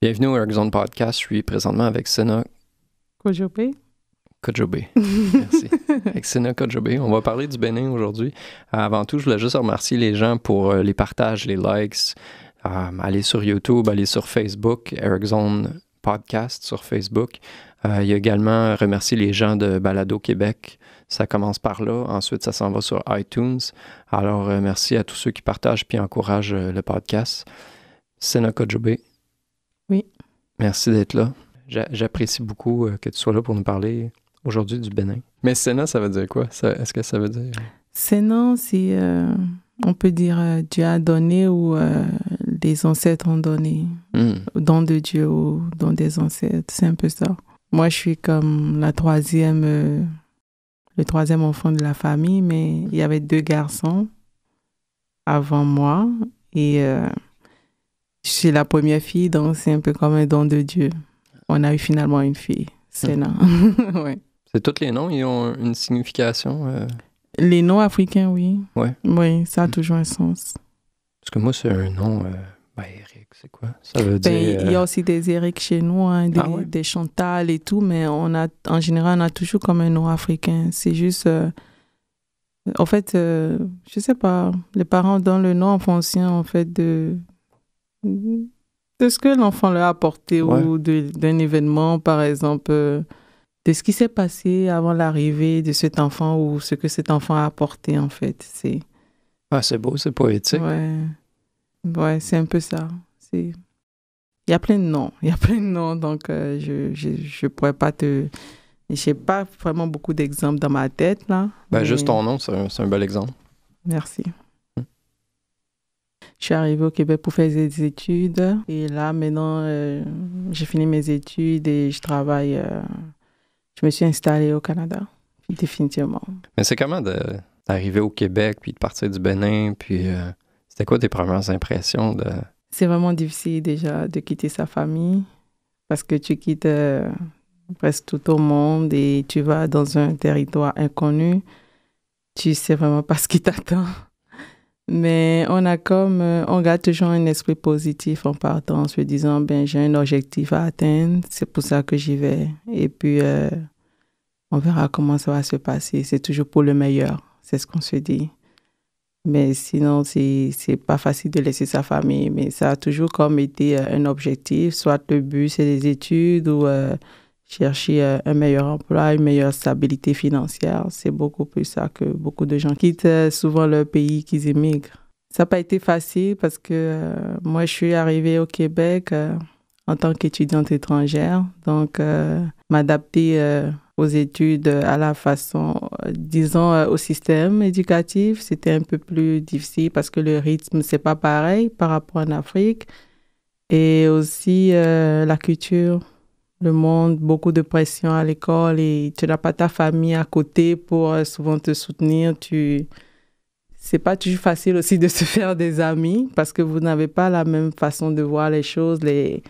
Bienvenue au Zone Podcast. Je suis présentement avec Sena Kojobe. Kojobe. Merci. avec Sena Kojobe. On va parler du Bénin aujourd'hui. Euh, avant tout, je voulais juste remercier les gens pour euh, les partages, les likes. aller euh, allez sur YouTube, aller sur Facebook, Eric Zone Podcast sur Facebook. il y a également remercier les gens de Balado Québec. Ça commence par là, ensuite ça s'en va sur iTunes. Alors merci à tous ceux qui partagent puis encouragent le podcast. Sena Kodjobe. Oui. Merci d'être là. J'apprécie beaucoup euh, que tu sois là pour nous parler aujourd'hui du Bénin. Mais Sénat, ça veut dire quoi? Est-ce que ça veut dire? Sénat, c'est, euh, on peut dire, euh, Dieu a donné ou des les ancêtres ont donné. Hmm. Don de Dieu ou don des ancêtres. C'est un peu ça. Moi, je suis comme la troisième, le troisième enfant de la famille, mais il y avait deux garçons avant moi et je la première fille, donc c'est un peu comme un don de Dieu. On a eu finalement une fille, c'est mm. là. C'est tous les noms, ils ont une signification. Euh? Les noms africains, oui. Ouais. Oui, ça a mm. toujours un sens. Parce que moi, c'est un nom. Euh, ben, Eric, c'est quoi Ça veut ben, dire. Il y a euh, aussi des Eric chez nous, hein, ah des, Chantal et tout, mais on a, en général, on a toujours comme un nom africain. C'est juste. en fait, je sais pas, les parents donnent le nom en fonction en fait, de, de ce que l'enfant leur a apporté ou d'un événement, par exemple, euh, de ce qui s'est passé avant l'arrivée de cet enfant ou ce que cet enfant a apporté, en fait. C'est ah, c'est beau, c'est poétique. Ouais, ouais c'est un peu ça. Il y a plein de noms, il y a plein de noms, donc euh, je ne je, je pourrais pas te... Je n'ai pas vraiment beaucoup d'exemples dans ma tête, là. bah Juste ton nom, c'est un, un bel exemple. Merci. Je suis arrivée au Québec pour faire des études. Et là, maintenant, euh, j'ai fini mes études et je travaille. Euh, je me suis installée au Canada, définitivement. Mais c'est comment d'arriver au Québec, puis de partir du Bénin, puis euh, c'était quoi tes premières impressions de... C'est vraiment difficile déjà de quitter sa famille parce que tu quittes presque tout au monde et tu vas dans un territoire inconnu. Tu sais vraiment pas ce qui t'attend. Mais on a comme, euh, on garde toujours un esprit positif en partant, en se disant, ben, j'ai un objectif à atteindre, c'est pour ça que j'y vais. Et puis, euh, on verra comment ça va se passer. C'est toujours pour le meilleur, c'est ce qu'on se dit. Mais sinon, c'est pas facile de laisser sa famille. Mais ça a toujours comme été euh, un objectif, soit le but, c'est les études ou chercher euh, un meilleur emploi, une meilleure stabilité financière. C'est beaucoup plus ça que beaucoup de gens quittent euh, souvent leur pays, qu'ils émigrent. Ça n'a pas été facile parce que euh, moi, je suis arrivée au Québec en tant qu'étudiante étrangère. Donc, m'adapter aux études à la façon, disons, au système éducatif, c'était un peu plus difficile parce que le rythme, c'est pas pareil par rapport en Afrique. Et aussi la culture le monde, beaucoup de pression à l'école et tu n'as pas ta famille à côté pour euh, souvent te soutenir. Tu c'est pas toujours facile aussi de se faire des amis parce que vous n'avez pas la même façon de voir les choses. Les...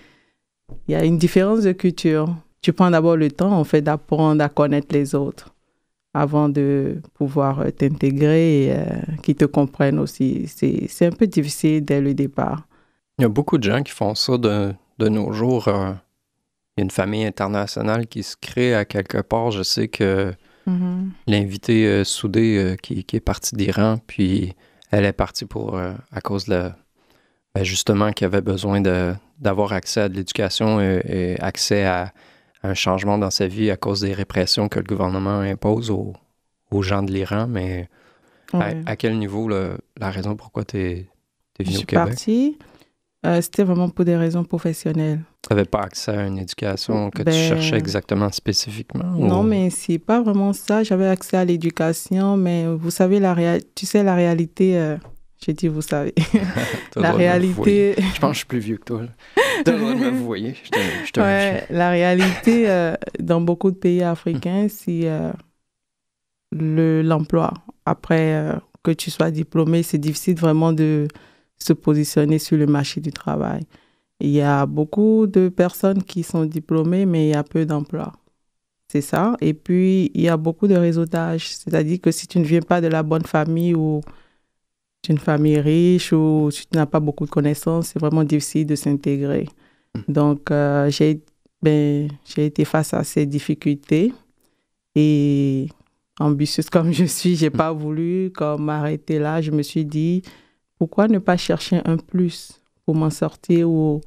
Il y a une différence de culture. Tu prends d'abord le temps en fait d'apprendre à connaître les autres avant de pouvoir euh, t'intégrer et euh, qu'ils te comprennent aussi. C'est un peu difficile dès le départ. Il y a beaucoup de gens qui font ça de, de nos jours y a une famille internationale qui se crée à quelque part. Je sais que mm-hmm. l'invité euh, Soudé, euh, qui, est parti d'Iran, puis elle est partie pour, euh, à cause de ben, justement qu'elle avait besoin d'avoir accès à de l'éducation et, accès à, un changement dans sa vie à cause des répressions que le gouvernement impose aux, gens de l'Iran. Mais à, quel niveau la raison pourquoi tu es, es au Québec? Euh, c'était vraiment pour des raisons professionnelles. Tu n'avais pas accès à une éducation mm, que tu ben, cherchais exactement spécifiquement? Non, mais c'est pas vraiment ça. J'avais accès à l'éducation, mais vous savez, la tu sais, la réalité, euh, j'ai dit vous savez. la réalité. Je pense que je suis plus vieux que toi. vous voyez, je te, je te La réalité, euh, dans beaucoup de pays africains, mm. c'est l'emploi. Après que tu sois diplômé, c'est difficile vraiment de se positionner sur le marché du travail. Il y a beaucoup de personnes qui sont diplômées, mais il y a peu d'emplois. C'est ça. Et puis, il y a beaucoup de réseautage. C'est-à-dire que si tu ne viens pas de la bonne famille ou d'une famille riche ou si tu n'as pas beaucoup de connaissances, c'est vraiment difficile de s'intégrer. Hmm. Donc, euh, j'ai ben, été face à ces difficultés et ambitieuse comme je suis, j'ai n'ai hmm. pas voulu comme m'arrêter là. Je me suis dit, pourquoi ne pas chercher un plus pour m'en sortir ou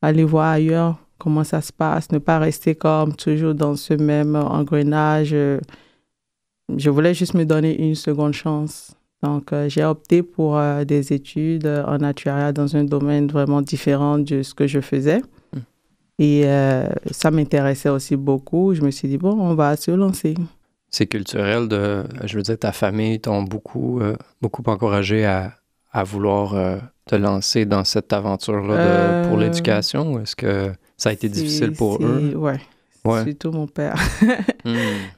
aller voir ailleurs comment ça se passe, ne pas rester comme toujours dans ce même engrenage. Je voulais juste me donner une seconde chance. Donc, euh, j'ai opté pour euh, des études euh, en actuariat dans un domaine vraiment différent de ce que je faisais. Mm. Et ça m'intéressait aussi beaucoup. Je me suis dit, bon, on va se lancer. C'est culturel de, je veux dire, ta famille t'ont beaucoup, beaucoup encouragé à, à vouloir euh, te lancer dans cette aventure-là pour euh, l'éducation? Est-ce que ça a été difficile pour eux? Oui, C'est Surtout mon père. Hmm.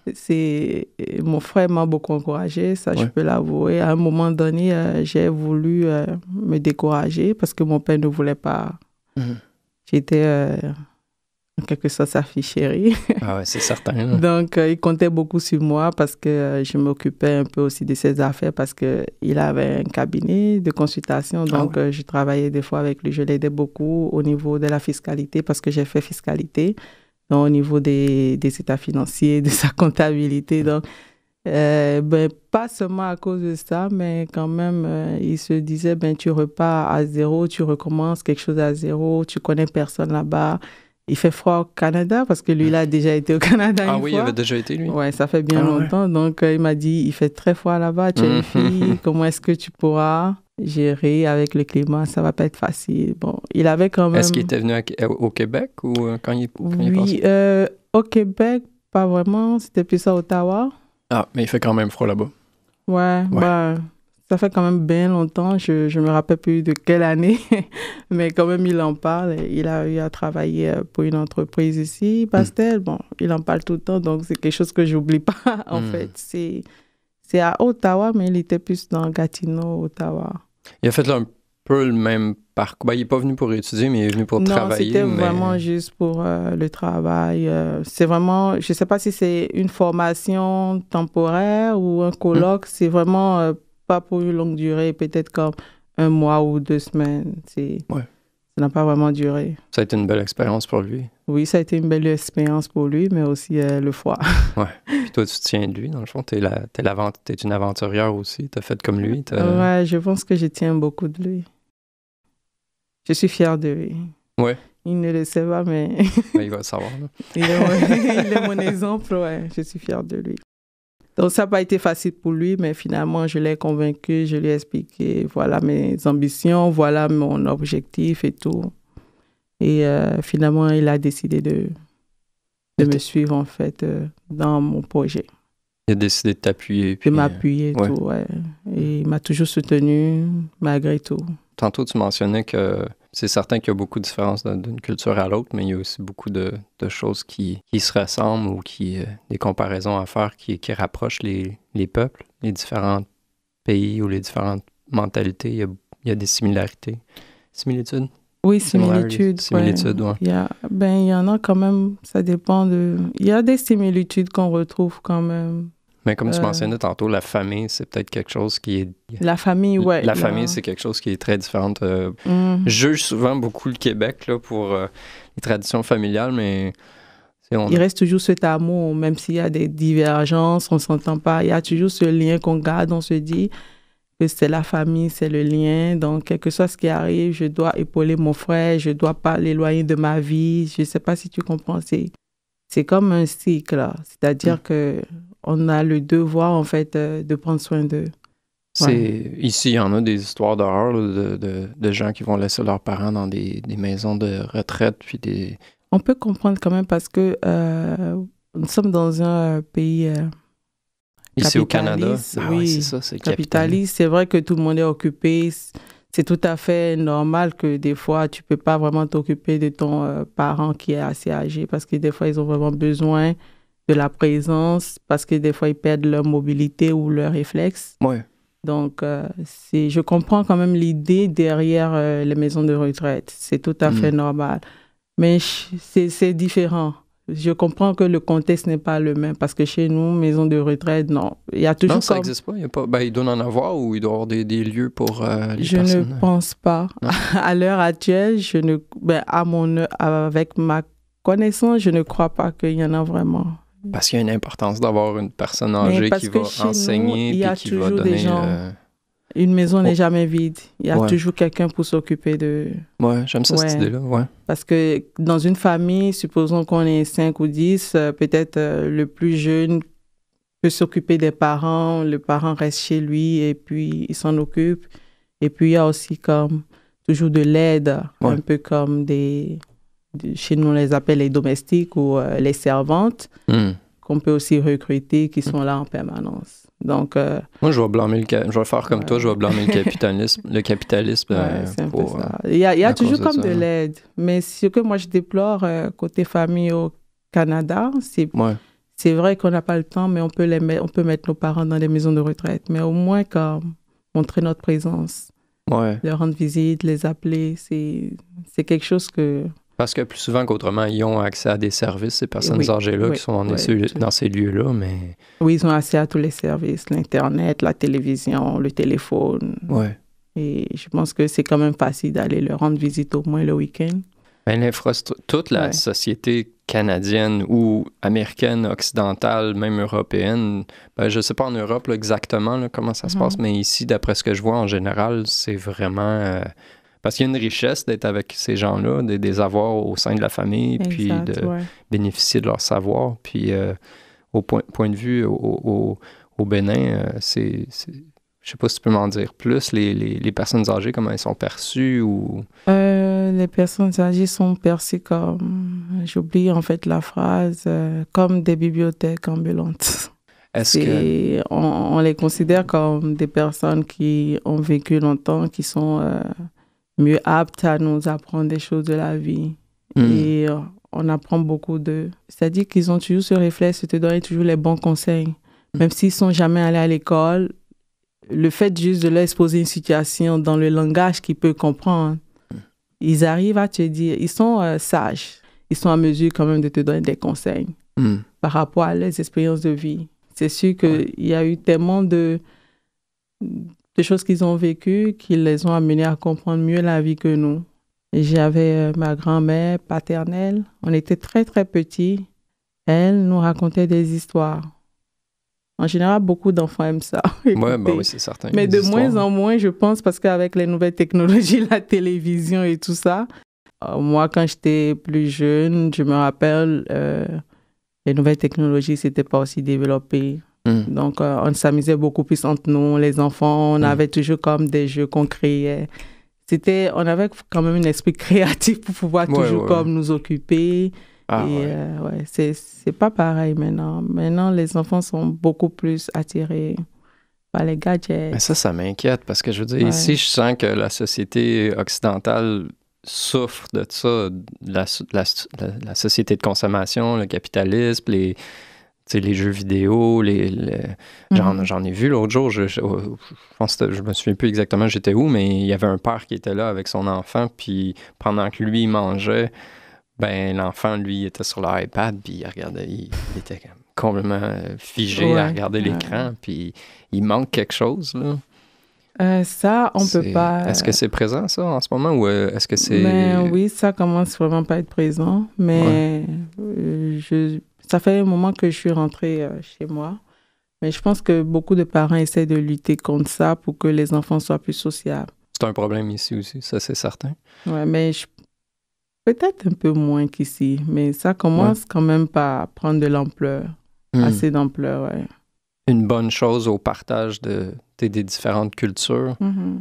C'est Mon frère m'a beaucoup encouragé, ça je peux l'avouer. À un moment donné, euh, j'ai voulu me décourager parce que mon père ne voulait pas. Hmm. J'étais quel que soit, sa fille chérie. Ah ouais, c'est certain. Hein. Donc, euh, il comptait beaucoup sur moi parce que euh, je m'occupais un peu aussi de ses affaires parce qu'il avait un cabinet de consultation. Ah Donc, euh, je travaillais des fois avec lui. Je l'aidais beaucoup au niveau de la fiscalité parce que j'ai fait fiscalité. Donc, au niveau des, des états financiers, de sa comptabilité. Donc, ben, pas seulement à cause de ça, mais quand même, il se disait, ben, tu repars à zéro, tu recommences quelque chose à zéro, tu connais personne là-bas il fait froid au Canada parce que lui, il a ah. déjà été au Canada. Ah oui, il avait déjà été lui. Ouais, ça fait bien ah longtemps. Donc, euh, il m'a dit, il fait très froid là-bas, tu es une mhm. fille, comment est-ce que tu pourras gérer avec le climat Ça va pas être facile. Bon, il avait quand même. Est-ce qu'il était venu euh, au Québec ou euh, quand il, quand oui, au Québec, pas vraiment. C'était plus à Ottawa. Ah, mais il fait quand même froid là-bas. Ouais, ouais. Bah, ça fait quand même bien longtemps, je ne me rappelle plus de quelle année, mais quand même, il en parle. Il a eu à travailler euh, pour une entreprise ici, Pastel. Bon, il en parle tout le temps, donc c'est quelque chose que j'oublie pas, en hmm. fait. C'est, c'est à Ottawa, mais il était plus dans Gatineau, Ottawa. Il a fait un peu le même parcours. Ben, il n'est pas venu pour étudier, mais il est venu pour non, travailler. C'était vraiment juste pour euh, le travail. Euh, c'est vraiment, je ne sais pas si c'est une formation temporaire ou un colloque, c'est vraiment pas pour une longue durée, peut-être comme un mois ou deux semaines. Ça n'a pas vraiment duré. Ça a été une belle expérience pour lui. Oui, ça a été une belle expérience pour lui, mais aussi euh, le foie. ouais. Puis toi, tu te tiens de lui, dans le fond. Tu es, une aventurière aussi. Tu as fait comme lui. Ouais, je pense que je tiens beaucoup de lui. Je suis fière de lui. Ouais. Il ne le sait pas, mais. Ben, il va le savoir. il, est, il, est, mon exemple, ouais. Je suis fière de lui. Donc ça n'a pas été facile pour lui, mais finalement, je l'ai convaincu, je lui ai expliqué, voilà mes ambitions, voilà mon objectif et tout. Et euh, finalement, il a décidé de, de me suivre, en fait, euh, dans mon projet. Il a décidé de t'appuyer. De euh, m'appuyer et tout, ouais. Et il m'a toujours soutenu, malgré tout. Tantôt, tu mentionnais que c'est certain qu'il y a beaucoup de différences d'une culture à l'autre, mais il y a aussi beaucoup de, choses qui, se ressemblent ou qui, euh, des comparaisons à faire qui, qui rapprochent les, peuples, les différents pays ou les différentes mentalités. Il y a, des similarités. Similitudes? Oui, similitudes. Similitudes, oui. Il, y ben, il y en a quand même, ça dépend de... Il y a des similitudes qu'on retrouve quand même mais comme tu euh, mentionnais tantôt, la famille, c'est peut-être quelque chose qui est. La famille, ouais. La famille, c'est quelque chose qui est très différent. Euh, mm. Je Juge souvent beaucoup le Québec là, pour euh, les traditions familiales, mais. Il reste toujours cet amour, même s'il y a des divergences, on ne s'entend pas. Il y a toujours ce lien qu'on garde, on se dit que c'est la famille, c'est le lien. Donc, quel que soit ce qui arrive, je dois épauler mon frère, je ne dois pas l'éloigner de ma vie. Je ne sais pas si tu comprends. C'est comme un cycle, c'est-à-dire mm. que on a le devoir, en fait, euh, de prendre soin d'eux. C'est ici, il y en a des histoires d'horreur de, de, de, gens qui vont laisser leurs parents dans des, des, maisons de retraite puis des. On peut comprendre quand même parce que euh, nous sommes dans un euh, pays. ici au Canada, ah oui, c'est capitaliste. C'est vrai que tout le monde est occupé. C'est tout à fait normal que des fois tu peux pas vraiment t'occuper de ton parent qui est assez âgé parce que des fois ils ont vraiment besoin de la présence parce que des fois ils perdent leur mobilité ou leur réflexe. Donc, euh, c'est, je comprends quand même l'idée derrière euh, les maisons de retraite. C'est tout à mm. fait normal. Mais c'est, différent. Je comprends que le contexte n'est pas le même parce que chez nous, maison de retraite, non. Il y a toujours. Non, ça n'existe pas. Il, y pas... Ben, doit en avoir ou il doit avoir des, des lieux pour euh, les je Je ne pense pas. À l'heure actuelle, je ne... Ben, à mon... avec ma connaissance, je ne crois pas qu'il y en a vraiment. Parce qu'il y a une importance d'avoir une personne âgée qui va enseigner et qui va donner. Des gens... Euh, une maison oh. n'est jamais vide. Il y a toujours quelqu'un pour s'occuper de. Oui, j'aime ça cette idée-là. Ouais. Parce que dans une famille, supposons qu'on est 5 ou 10, euh, peut-être euh, le plus jeune peut s'occuper des parents, le parent reste chez lui et puis il s'en occupe. Et puis il y a aussi comme toujours de l'aide, un peu comme des chez nous, on les appelle les domestiques ou euh, les servantes, hmm. qu'on peut aussi recruter, qui sont là en permanence. Donc, euh, Moi, je vais blâmer le... Je vais faire comme toi, je vais blâmer le capitalisme. le capitalisme euh, ça. Il y a, toujours comme de hein. l'aide. Mais ce que moi, je déplore côté famille au Canada, c'est... C'est vrai qu'on n'a pas le temps, mais on peut, les on peut mettre nos parents dans des maisons de retraite. Mais au moins, comme, montrer notre présence, ouais. leur rendre visite, les appeler, c'est quelque chose que parce que plus souvent qu'autrement, ils ont accès à des services, ces personnes âgées-là qui sont dans ces lieux-là, mais... Oui, ils ont accès à tous les services, l'Internet, la télévision, le téléphone. Ouais. Et je pense que c'est quand même facile d'aller leur rendre visite au moins le week-end. Ben, L'infrastructure toute la société canadienne ou américaine, occidentale, même européenne, ben, je ne sais pas en Europe exactement comment ça se passe, mhm. mais ici, d'après ce que je vois en général, c'est vraiment... Euh, parce qu'il y a une richesse d'être avec ces gens-là, des, des, avoir au sein de la famille, puis de bénéficier de leur savoir. Puis euh, au point, point, de vue au, au, au Bénin, euh, c'est je sais pas si tu peux m'en dire plus, les, les, les, personnes âgées, comment elles sont perçues ou... Euh, les personnes âgées sont perçues comme, j'oublie en fait la phrase, comme des bibliothèques ambulantes. Est-ce que... On, les considère comme des personnes qui ont vécu longtemps, qui sont mieux aptes à nous apprendre des choses de la vie. Hmm. Et euh, on apprend beaucoup d'eux. C'est-à-dire qu'ils ont toujours ce réflexe de te donner toujours les bons conseils. Hmm. Même s'ils sont jamais allés à l'école, le fait juste de leur exposer une situation dans le langage qu'ils peuvent comprendre, hmm. ils arrivent à te dire, ils sont euh, sages. Ils sont à mesure quand même de te donner des conseils par rapport à leurs expériences de vie. C'est sûr qu'il il y a eu tellement de des choses qu'ils ont vécues qui les ont amenés à comprendre mieux la vie que nous. J'avais euh, ma grand-mère paternelle. On était très, très petits. Elle nous racontait des histoires. En général, beaucoup d'enfants aiment ça. Bah oui, c'est certain. Mais de moins en moins, je pense, parce qu'avec les nouvelles technologies, la télévision et tout ça, euh, moi, quand j'étais plus jeune, je me rappelle, euh, les nouvelles technologies, c'était pas aussi développé. Hmm. Donc, euh, on s'amusait beaucoup plus entre nous, les enfants. On hmm. avait toujours comme des jeux qu'on créait. C'était, on avait quand même un esprit créatif pour pouvoir toujours comme nous occuper. Ah, et euh, ouais. c'est, c'est pas pareil maintenant. Maintenant, les enfants sont beaucoup plus attirés par les gadgets. Mais ça, ça m'inquiète parce que je veux dire, ici, je sens que la société occidentale souffre de ça, la, la société de consommation, le capitalisme, les les jeux vidéo, les, mhm. J'en, ai vu l'autre jour, je, pense je me souviens plus exactement j'étais où, mais il y avait un père qui était là avec son enfant, puis pendant que lui mangeait, ben l'enfant, lui, était sur l'iPad, puis il regardait, il, était complètement euh, figé à regarder l'écran, puis il manque quelque chose, là. Euh, ça, on peut pas. Est-ce que c'est présent, ça, en ce moment, ou euh, est-ce que c'est. Ben oui, ça commence vraiment pas à être présent, mais je ça fait un moment que je suis rentrée euh, chez moi. Mais je pense que beaucoup de parents essaient de lutter contre ça pour que les enfants soient plus sociables. C'est un problème ici aussi, ça c'est certain. Oui, mais peut-être un peu moins qu'ici, mais ça commence quand même par prendre de l'ampleur, hmm. assez d'ampleur, oui. Une bonne chose au partage de, des différentes cultures. Mm-hmm.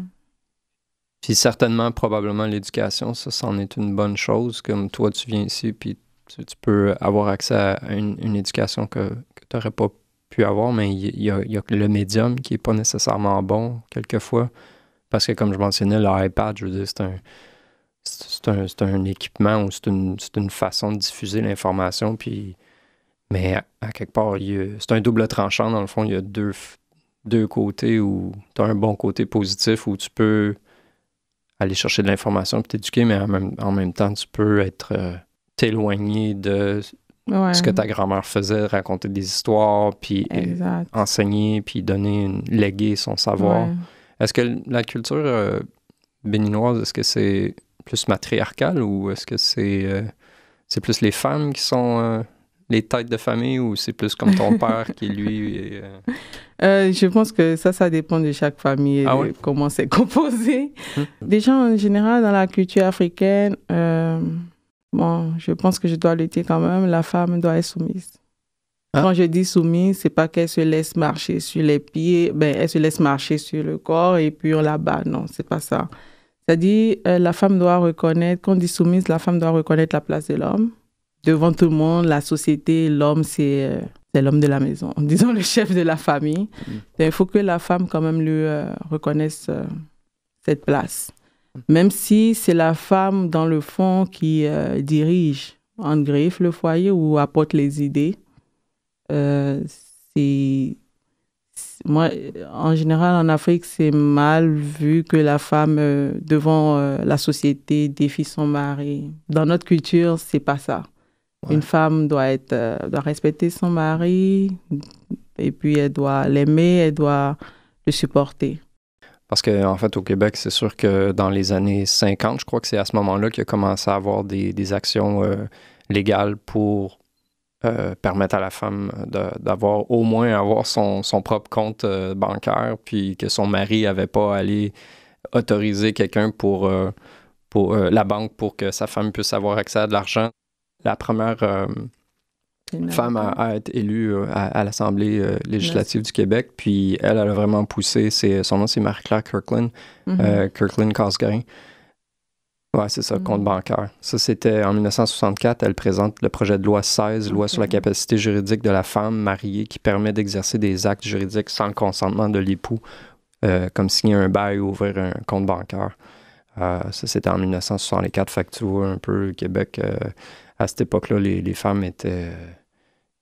Puis certainement, probablement, l'éducation, ça, c'en est une bonne chose. Comme toi, tu viens ici, puis tu, peux avoir accès à une, éducation que, tu n'aurais pas pu avoir, mais il y, a le médium qui n'est pas nécessairement bon, quelquefois. Parce que, comme je mentionnais, l'iPad, je veux dire, c'est un, c'est un, équipement ou c'est une, façon de diffuser l'information. Puis, mais à, quelque part, c'est un double tranchant. Dans le fond, il y a deux, deux côtés où tu as un bon côté positif où tu peux aller chercher de l'information et t'éduquer, mais en même, temps, tu peux être. Euh, t'éloigner de ce que ta grand-mère faisait, raconter des histoires, puis euh, enseigner, puis donner, léguer son savoir. Est-ce que la culture euh, béninoise, est-ce que c'est plus matriarcal ou est-ce que c'est euh, c'est plus les femmes qui sont les têtes de famille ou c'est plus comme ton père qui lui Je pense que ça, ça dépend de chaque famille et ah comment c'est composé. Hmm. Déjà en général dans la culture africaine bon, je pense que je dois lutter quand même. La femme doit être soumise. Ah. Quand je dis soumise, c'est pas qu'elle se laisse marcher sur les pieds, ben, elle se laisse marcher sur le corps et puis on la bat. Non, c'est pas ça. C'est-à-dire, euh, la femme doit reconnaître, quand on dit soumise, la femme doit reconnaître la place de l'homme. Devant tout le monde, la société, l'homme, c'est euh, l'homme de la maison, disons le chef de la famille. Mm. il faut que la femme, quand même, lui euh, reconnaisse cette place. Même si c'est la femme, dans le fond, qui euh, dirige en griffe le foyer ou apporte les idées, euh, c'est. Moi, en général, en Afrique, c'est mal vu que la femme, euh, devant la société, défie son mari. Dans notre culture, c'est pas ça. Une femme doit, doit respecter son mari et puis elle doit l'aimer, elle doit le supporter. Parce qu'en en fait, au Québec, c'est sûr que dans les années 50, je crois que c'est à ce moment-là qu'il a commencé à avoir des, actions euh, légales pour euh, permettre à la femme d'avoir au moins avoir son, propre compte euh, bancaire, puis que son mari n'avait pas allé autoriser quelqu'un pour, pour la banque pour que sa femme puisse avoir accès à de l'argent. La première femme à, été être élue euh, à, l'Assemblée euh, législative du Québec. Puis elle, elle a vraiment poussé. Son nom, c'est Marie-Claire Kirkland, mm-hmm. euh, Kirkland cosgrain Oui, c'est ça, compte mm-hmm. bancaire. Ça, c'était en 1964. Elle présente le projet de loi 16, loi sur la mm-hmm. capacité juridique de la femme mariée qui permet d'exercer des actes juridiques sans le consentement de l'époux, comme signer un bail ou ouvrir un compte bancaire. ça, c'était en 1964. Fait que tu un peu Québec à cette époque-là, les, les, femmes étaient.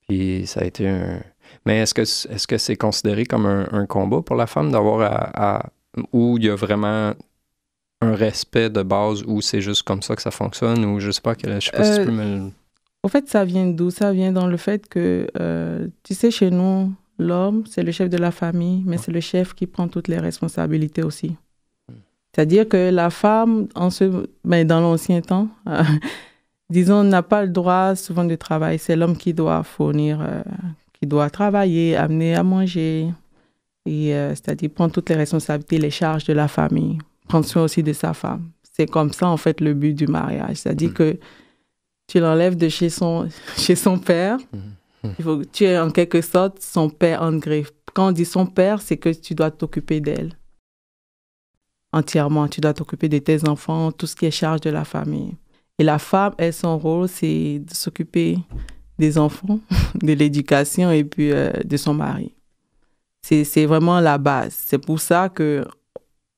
puis ça a été un. Mais est-ce que est-ce que c'est considéré comme un, un, combat pour la femme d'avoir à, où il y a vraiment un respect de base ou c'est juste comme ça que ça fonctionne ou je sais pas je sais pas si tu euh, peux me Au fait, ça vient d'où Ça vient dans le fait que euh, tu sais chez nous, l'homme, c'est le chef de la famille, mais c'est le chef qui prend toutes les responsabilités aussi. Hmm. C'est-à-dire que la femme en ce ben, dans l'ancien temps disons, on n'a pas le droit souvent de travail. C'est l'homme qui doit fournir, euh, qui doit travailler, amener à manger, et euh, c'est-à-dire prendre toutes les responsabilités, les charges de la famille, prendre soin aussi de sa femme. C'est comme ça, en fait, le but du mariage. C'est-à-dire mm. que tu l'enlèves de chez son, chez son père. Mm. Il faut tu es en quelque sorte son père en griffe. Quand on dit son père, c'est que tu dois t'occuper d'elle entièrement. Tu dois t'occuper de tes enfants, tout ce qui est charge de la famille. Et la femme, elle, son rôle, c'est de s'occuper des enfants, de l'éducation et puis euh, de son mari. C'est vraiment la base. C'est pour ça que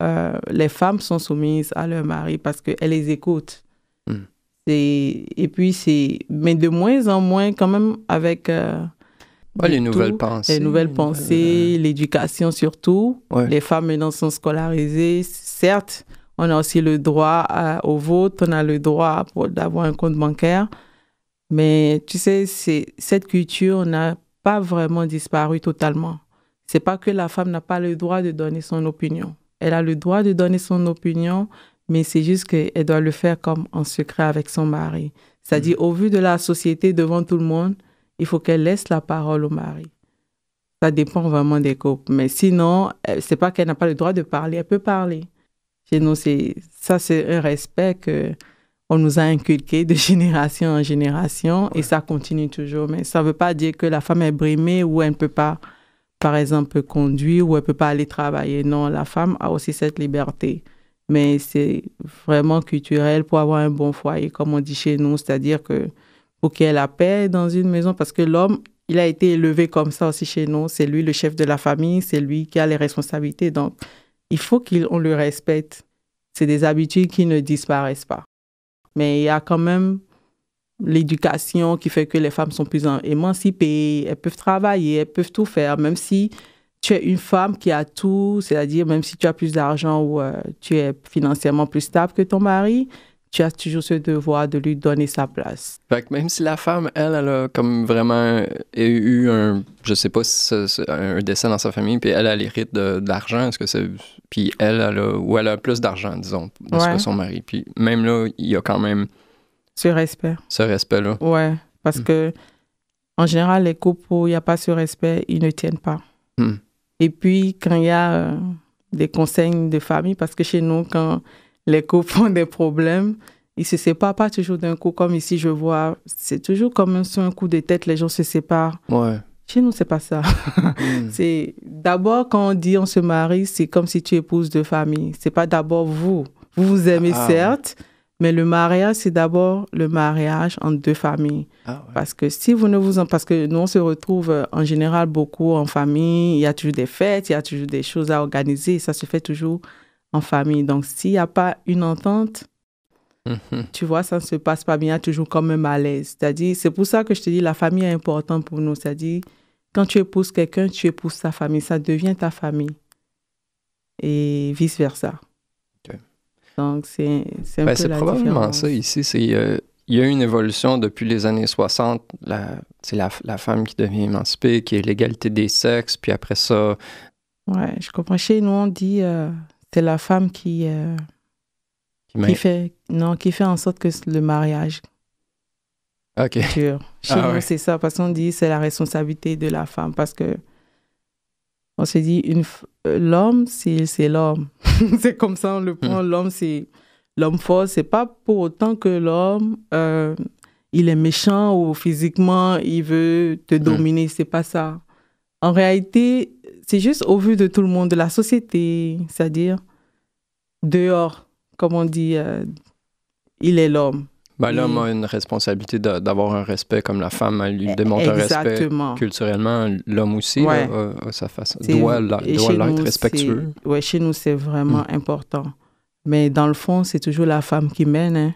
euh, les femmes sont soumises à leur mari parce qu'elles les écoutent. Mm. Et puis, c'est. Mais de moins en moins, quand même, avec. Euh, les, nouvelles pensées, les nouvelles pensées. l'éducation surtout. Les femmes maintenant sont scolarisées, certes on a aussi le droit au vote, on a le droit d'avoir un compte bancaire. Mais tu sais, cette culture n'a pas vraiment disparu totalement. C'est pas que la femme n'a pas le droit de donner son opinion. Elle a le droit de donner son opinion, mais c'est juste qu'elle doit le faire comme en secret avec son mari. C'est-à-dire, au vu de la société devant tout le monde, il faut qu'elle laisse la parole au mari. Ça dépend vraiment des couples. Mais sinon, c'est pas qu'elle n'a pas le droit de parler, elle peut parler. Chez nous, ça, c'est un respect que on nous a inculqué de génération en génération et ça continue toujours. Mais ça ne veut pas dire que la femme est brimée ou elle ne peut pas, par exemple, conduire ou elle ne peut pas aller travailler. Non, la femme a aussi cette liberté. Mais c'est vraiment culturel pour avoir un bon foyer, comme on dit chez nous, c'est-à-dire que pour qu'elle la paix dans une maison, parce que l'homme, il a été élevé comme ça aussi chez nous. C'est lui le chef de la famille, c'est lui qui a les responsabilités. Donc, il faut qu'on le respecte. C'est des habitudes qui ne disparaissent pas. Mais il y a quand même l'éducation qui fait que les femmes sont plus émancipées, elles peuvent travailler, elles peuvent tout faire, même si tu es une femme qui a tout, c'est-à-dire même si tu as plus d'argent ou euh, tu es financièrement plus stable que ton mari, tu as toujours ce devoir de lui donner sa place. même si la femme, elle, elle a comme vraiment eu un, je sais pas, un décès dans sa famille, puis elle, elle hérite d'argent, est-ce que c'est. Puis elle, elle a, ou elle a plus d'argent, disons, que son mari. Puis même là, il y a quand même. Ce respect. Ce respect-là. Ouais, parce hmm. que en général, les couples où il n'y a pas ce respect, ils ne tiennent pas. Hmm. Et puis, quand il y a euh, des conseils de famille, parce que chez nous, quand les couples ont des problèmes. Ils se séparent pas toujours d'un coup, comme ici je vois. C'est toujours comme sur un coup de tête, les gens se séparent. Ouais. Chez nous, c'est pas ça. Hmm. c'est d'abord quand on dit on se marie, c'est comme si tu épouses deux familles. C'est pas d'abord vous. Vous vous aimez ah. certes, mais le mariage, c'est d'abord le mariage entre deux familles. Ah parce que si vous ne vous en... parce que nous on se retrouve euh, en général beaucoup en famille. Il y a toujours des fêtes, il y a toujours des choses à organiser. Ça se fait toujours famille. Donc, s'il n'y a pas une entente, mhm. tu vois, ça ne se passe pas bien, toujours comme un malaise. C'est-à-dire, c'est pour ça que je te dis, la famille est importante pour nous. C'est-à-dire, quand tu épouses quelqu'un, tu épouses ta famille, ça devient ta famille. Et vice-versa. Donc, c'est un ben, peu C'est probablement ça ici. C'est... Euh, il y a eu une évolution depuis les années 60. C'est la, la, femme qui devient émancipée, qui est l'égalité des sexes, puis après ça. Ouais, je comprends. Chez nous, on dit euh, c'est la femme qui, euh, qui, fait, non, qui fait en sorte que le mariage Ok. Chez ah nous, c'est ça, parce qu'on dit c'est la responsabilité de la femme, parce que on se dit une euh, l'homme, c'est l'homme. c'est comme ça, on le prend. Hmm. L'homme, c'est l'homme fort. C'est pas pour autant que l'homme, euh, il est méchant ou physiquement, il veut te hmm. dominer. C'est pas ça. En réalité, c'est juste au vu de tout le monde, de la société, c'est-à-dire dehors, comme on dit, euh, il est l'homme. Ben, l'homme a une responsabilité d'avoir un respect comme la femme elle lui eh, démontre un respect culturellement. L'homme aussi a, sa façon, doit, doit l'être respectueux. Oui, chez nous, c'est vraiment mm. important. Mais dans le fond, c'est toujours la femme qui mène. Hein.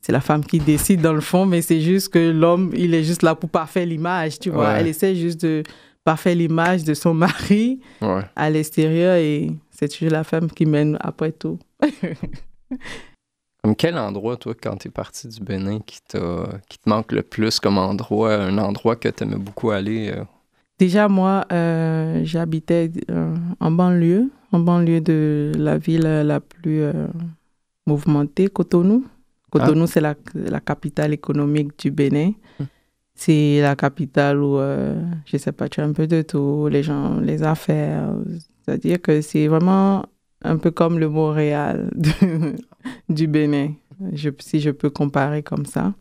C'est la femme qui décide dans le fond, mais c'est juste que l'homme, il est juste là pour parfaire l'image, tu vois. Elle essaie juste de parfait l'image de son mari à l'extérieur et c'est toujours la femme qui mène après tout. quel endroit, toi, quand tu es parti du Bénin, qui, qui te manque le plus comme endroit, un endroit que tu aimais beaucoup aller? Euh? Déjà, moi, euh, j'habitais euh, en banlieue, en banlieue de la ville la plus mouvementée, Cotonou. Cotonou, ah. c'est la, capitale économique du Bénin. Hum c'est la capitale où, euh, je sais pas, tu as un peu de tout, les gens, les affaires. C'est-à-dire que c'est vraiment un peu comme le Montréal du Bénin, je, si je peux comparer comme ça.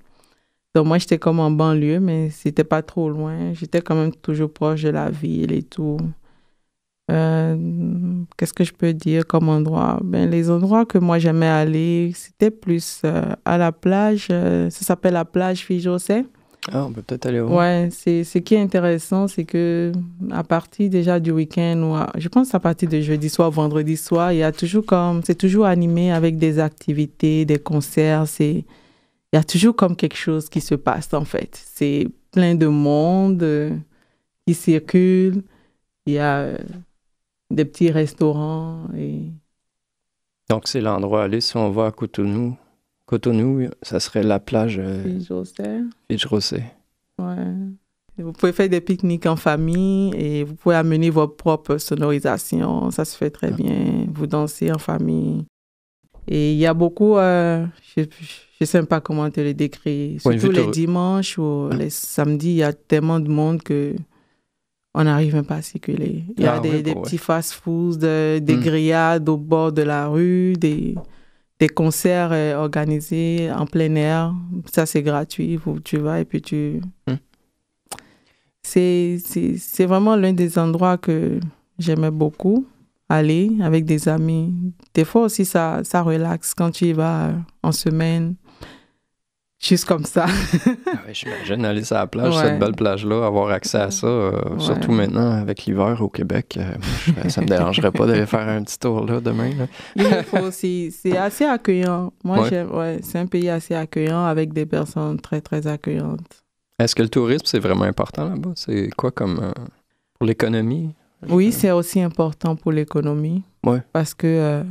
Donc moi, j'étais comme en banlieue, mais c'était pas trop loin. J'étais quand même toujours proche de la ville et tout. Euh, qu'est-ce que je peux dire comme endroit ben, Les endroits que moi j'aimais aller, c'était plus euh, à la plage. ça s'appelle la plage Fijosé ah, on peut peut-être aller voir. Ouais, c'est ce qui est intéressant, c'est que à partir déjà du week-end ou je pense à partir de jeudi soir, vendredi soir, il y a toujours comme c'est toujours animé avec des activités, des concerts, il y a toujours comme quelque chose qui se passe en fait. C'est plein de monde euh, qui circule, il y a euh, des petits restaurants et donc c'est l'endroit à aller si on va à Cotonou. Cotonou, ça serait la plage. Euh, Fitch-Rosset. Ouais. vous pouvez faire des pique-niques en famille et vous pouvez amener vos propres sonorisations. Ça se fait très ah. bien. Vous dansez en famille. Et il y a beaucoup, euh, je ne sais pas comment te les décrire. Surtout les dimanches ou ah. les samedis, il y a tellement de monde que on n'arrive même pas à circuler. Il y a ah des, petits fast-foods, euh, des hmm. grillades au bord de la rue, des des concerts euh, organisés en plein air. Ça, c'est gratuit. Tu vas et puis tu. Hmm. C'est vraiment l'un des endroits que j'aimais beaucoup aller avec des amis. Des fois aussi, ça, ça relaxe quand tu y vas en semaine juste comme ça. Ah je m'imagine aller sur la plage, cette belle plage-là, avoir accès à ça, euh, surtout maintenant avec l'hiver au Québec. Ça euh, ça me dérangerait pas d'aller faire un petit tour là demain. C'est assez accueillant. Moi, Ouais, c'est un pays assez accueillant avec des personnes très, très accueillantes. Est-ce que le tourisme, c'est vraiment important là-bas? C'est quoi comme. Euh, pour l'économie? Oui, c'est aussi important pour l'économie. Parce que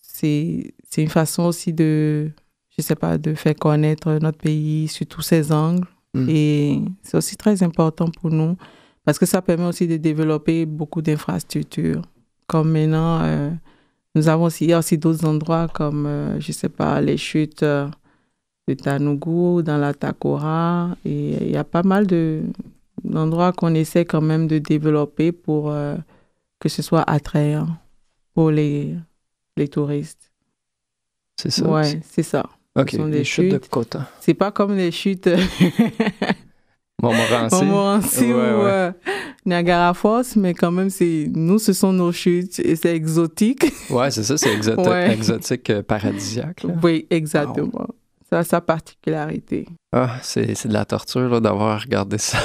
c'est une façon aussi de je sais pas, de faire connaître notre pays sur tous ses angles. Mm. Et c'est aussi très important pour nous parce que ça permet aussi de développer beaucoup d'infrastructures. Comme maintenant, euh, nous avons aussi, aussi d'autres endroits comme, je euh, je sais pas, les chutes euh, de Tanougou, dans la Takora. Et il y a pas mal d'endroits qu'on essaie quand même de développer pour que ce soit attrayant pour les, les touristes. C'est ça. Oui, c'est ça ce sont des, chutes. de côte. C'est pas comme les chutes. Montmorency. ou euh, Niagara Falls, mais quand même, c'est nous, ce sont nos chutes et c'est exotique. ouais, c'est ça, c'est exotique, euh, paradisiaque. Oui, exactement. Ah ça a sa particularité. Ah, c'est de la torture d'avoir regardé ça.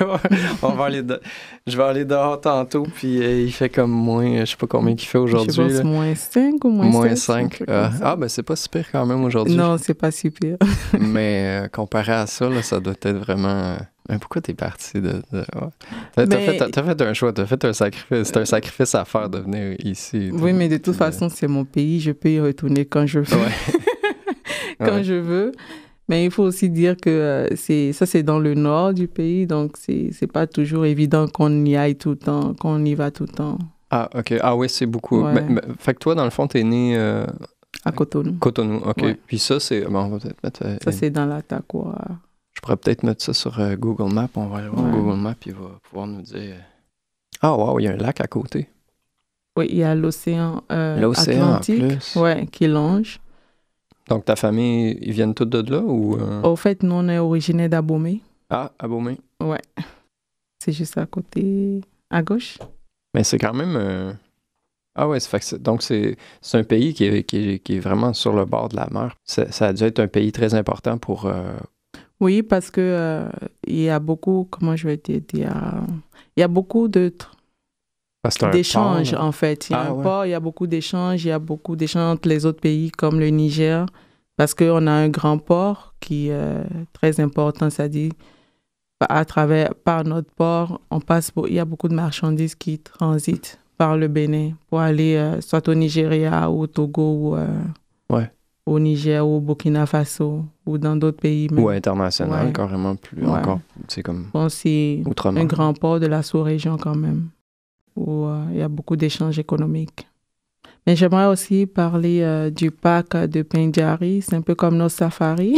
On va Je vais aller dehors tantôt, puis euh, il fait comme moins, je sais pas combien il fait aujourd'hui. Je moins 5 ou moins, moins 5. Euh, ah, ben c'est pas si pire quand même aujourd'hui. Non, c'est pas si pire. Mais euh, comparé à ça, là, ça doit être vraiment. Mais pourquoi t'es parti de. de... T'as fait, un choix, t'as fait un sacrifice. C'est un sacrifice à faire de venir ici. Oui, mais de toute façon, c'est mon pays. Je peux y retourner quand je veux. Ouais. quand je veux. Mais il faut aussi dire que euh, c'est ça, c'est dans le nord du pays, donc c'est n'est pas toujours évident qu'on y aille tout le temps, qu'on y va tout le temps. Ah, ok. Ah, ouais, c'est beaucoup. fait que toi, dans le fond, tu es né. Euh, à Cotonou. Cotonou, ok. Puis ça, c'est. Bon, on va peut-être mettre. Euh, ça, c'est dans la Je pourrais peut-être mettre ça sur Google Maps. On va aller voir Google Maps, il va pouvoir nous dire. Ah, waouh, il y a un lac à côté. Oui, il y a l'océan Atlantique. En plus. Oui, qui longe. Donc, ta famille, ils viennent tous de là ou. Euh? Au fait, nous, on est originaire d'Abomey. Ah, Abomey. Ouais. C'est juste à côté, à gauche. Mais c'est quand même. Euh, ah ouais, donc c'est un pays qui est, qui, vraiment sur le bord de la mer. Ça a dû être un pays très important pour. Euh, oui, parce que il y a beaucoup, comment je vais te dire, il y a beaucoup de d'échanges, en fait. Il y a ah, il y a beaucoup d'échanges, il y a beaucoup d'échanges entre les autres pays comme le Niger, parce qu'on a un grand port qui est euh, très important, c'est-à-dire à travers, par notre port, on passe il y a beaucoup de marchandises qui transitent par le Bénin pour aller euh, soit au Nigeria ou au Togo ou euh, au Niger ou au Burkina Faso ou dans d'autres pays. Même. Ou international, carrément plus encore. C'est comme bon, c'est un grand port de la sous-région quand même où euh, il y a beaucoup d'échanges économiques. Mais j'aimerais aussi parler euh, du parc de Pendjari. C'est un peu comme nos safaris.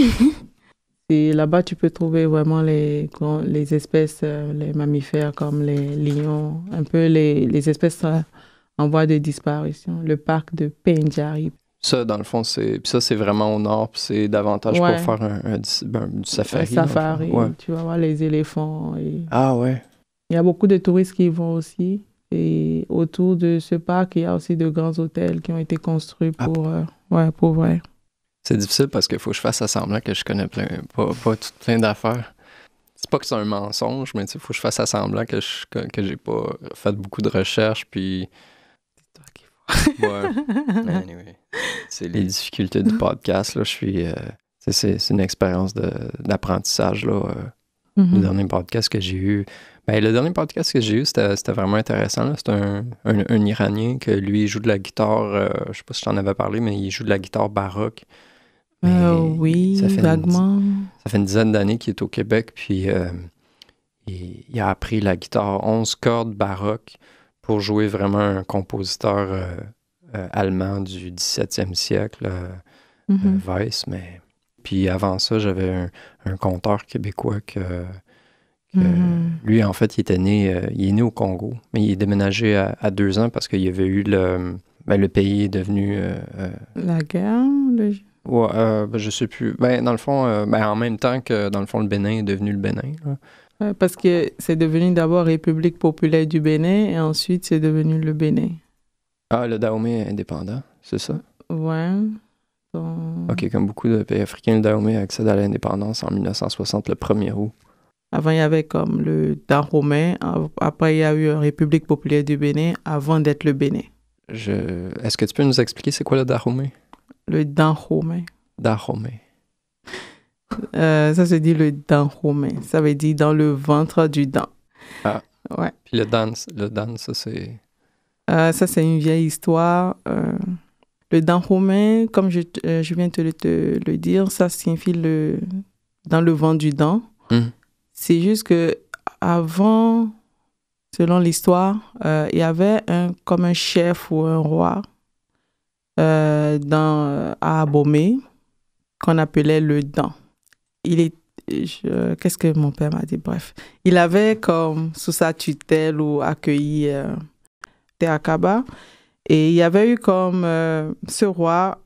là-bas, tu peux trouver vraiment les, les espèces, euh, les mammifères comme les lions, un peu les, les espèces en voie de disparition. Le parc de Pendjari. Ça, dans le fond, c'est ça, c'est vraiment au nord, c'est davantage pour faire un, ben, safari. tu vas voir les éléphants. Ah ouais. Il y a beaucoup de touristes qui y vont aussi. Et autour de ce parc, il y a aussi de grands hôtels qui ont été construits ah. pour, euh, ouais, pour vrai. C'est difficile parce qu'il faut que je fasse semblant que je connais pas, tout, plein d'affaires. C'est pas que c'est un mensonge, mais il faut que je fasse semblant que je que j'ai pas fait beaucoup de recherches, puis... C'est C'est les difficultés du podcast, là. Je suis... Euh, c'est une expérience d'apprentissage, là. Euh, le mm-hmm. dernier podcast que j'ai eu, ben, le dernier podcast que j'ai eu, c'était vraiment intéressant. C'est un, un, Iranien que lui, joue de la guitare, euh, je sais pas si je t'en avais parlé, mais il joue de la guitare baroque. Ah oui, ça fait Une, ça fait une dizaine d'années qu'il est au Québec, puis euh, il, a appris la guitare 11 cordes baroque pour jouer vraiment un compositeur euh, allemand du 17e siècle, mm-hmm. Weiss. Mais... Puis avant ça, j'avais un, un, conteur québécois que Mm-hmm. Lui, en fait, il était né, euh, il est né au Congo, mais il est déménagé à, deux ans parce qu'il y avait eu le, ben, le pays est devenu. Euh, euh, La guerre, le... Ouais, ben, je sais plus. Ben, dans le fond, ben, en même temps que, dans le fond, le Bénin est devenu le Bénin. Parce que c'est devenu d'abord République populaire du Bénin et ensuite c'est devenu le Bénin. Ah, le Dahomey est indépendant, c'est ça? Ouais. Ok, comme beaucoup de pays africains, le Dahomey accède à l'indépendance en 1960, le 1er août. Avant, il y avait comme le dent romain. Après, il y a eu la République populaire du Bénin avant d'être le Bénin. Je... Est-ce que tu peux nous expliquer c'est quoi le dent romain? Le dent romain. romain. Euh, ça se dit le Dan romain. Ça veut dire dans le ventre du dent. Ah. Ouais. Puis le Dan, le dan ça c'est. Euh, ça, c'est une vieille histoire. Euh, le dent romain, comme je, viens de te, le dire, ça signifie le, dans le ventre du dent. Hmm. C'est juste que avant, selon l'histoire, euh, il y avait un, comme un chef ou un roi euh, dans, euh, à Abomé qu'on appelait le Dan. Il est qu'est-ce que mon père m'a dit Bref, il avait comme sous sa tutelle ou accueilli euh, Et il y avait eu comme ce roi,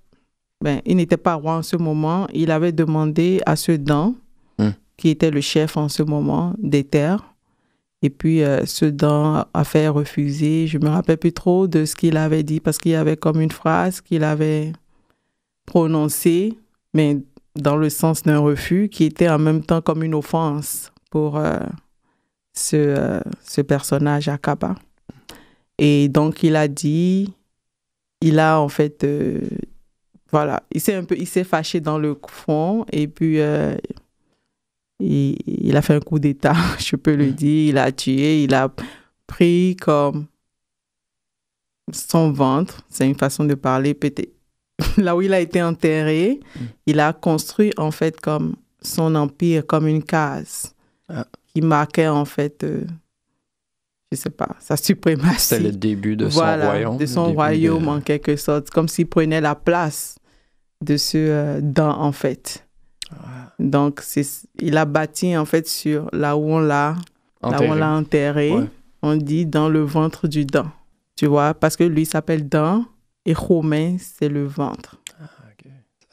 ben, il n'était pas roi en ce moment, il avait demandé à ce Dan qui était le chef en ce moment des terres. Et puis, euh, ce Sedan a fait refuser. Je me rappelle plus trop de ce qu'il avait dit parce qu'il y avait comme une phrase qu'il avait prononcée, mais dans le sens d'un refus qui était en même temps comme une offense pour euh, ce, euh, ce, personnage Akaba. Et donc, il a dit, il a en fait, voilà, il s'est un peu, il s'est fâché dans le fond et puis il, a fait un coup d'État, je peux le mm. dire. Il a tué, il a pris comme son ventre, c'est une façon de parler, là où il a été enterré, mm. il a construit en fait comme son empire, comme une case ah. qui marquait en fait, je euh, je sais pas, sa suprématie. C'est le début de son royaume. De son royaume en quelque sorte, comme s'il prenait la place de ce euh, en fait. Donc Donc, il a bâti en fait sur là où on l'a enterré. On, enterré on dit dans le ventre du dent Tu vois, parce que lui s'appelle dent et Romain, c'est le ventre. Ah,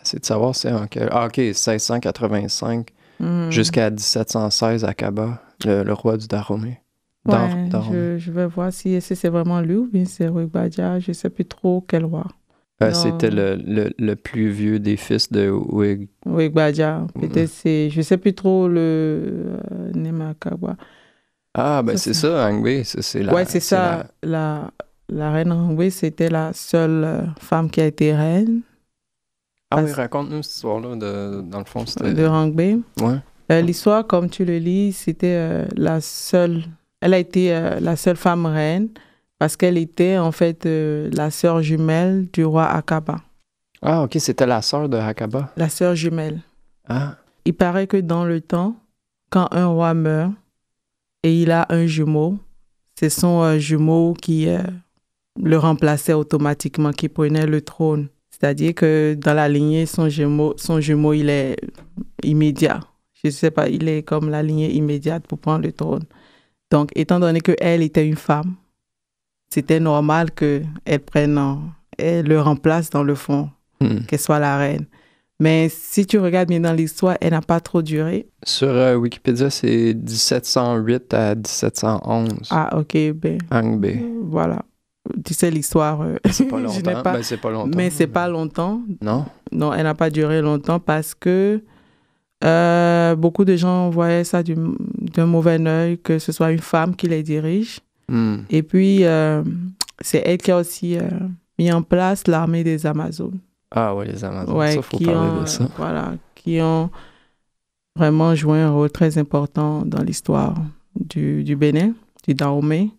C'est de savoir c'est en quel. Ah, ok, 1685 hmm. jusqu'à 1716 à Kaba, le, roi du Daromé. je, vais voir si c'est vraiment lui ou bien c'est je ne sais plus trop quel roi. Euh, c'était le, le, plus vieux des fils de Wig. Wig Baja. Mm. Peut-être c'est. Je sais plus trop le. Euh, Ah, ben c'est ça, Angwe. C'est la. Ouais, c'est ça. La... la, reine Rangbe, c'était la seule euh, femme qui a été reine. Ah oui, raconte-nous cette histoire-là, dans le fond. De Rangbe Ouais. Euh, l'histoire, comme tu le lis, c'était la seule. Elle a été la seule femme reine parce qu'elle était en fait euh, la sœur jumelle du roi Akaba. Ah, ok, c'était la sœur de Akaba. La sœur jumelle. Ah. Il paraît que dans le temps, quand un roi meurt et il a un jumeau, c'est son euh, jumeau qui euh, le remplaçait automatiquement, qui prenait le trône. C'est-à-dire que dans la lignée, son jumeau, son jumeau, il est immédiat. Je ne sais pas, il est comme la lignée immédiate pour prendre le trône. Donc, étant donné qu'elle était une femme, c'était normal qu'elle prenne, elle le remplace dans le fond, hmm. qu'elle soit la reine. Mais si tu regardes bien dans l'histoire, elle n'a pas trop duré. Sur euh, Wikipédia, c'est 1708 à 1711. Ah, ok, ben. Angbe. Voilà. Tu sais, l'histoire. Euh, ben, c'est pas longtemps. Mais c'est pas longtemps. Non. Non, elle n'a pas duré longtemps parce que euh, beaucoup de gens voyaient ça d'un mauvais oeil, que ce soit une femme qui les dirige. Hmm. Et puis, euh, c'est elle qui a aussi euh, mis en place l'armée des Amazones. Ah ouais, les Amazones, faut qui parler ont, de ça. Voilà, qui ont vraiment joué un rôle très important dans l'histoire du, Bénin, du Dahomey.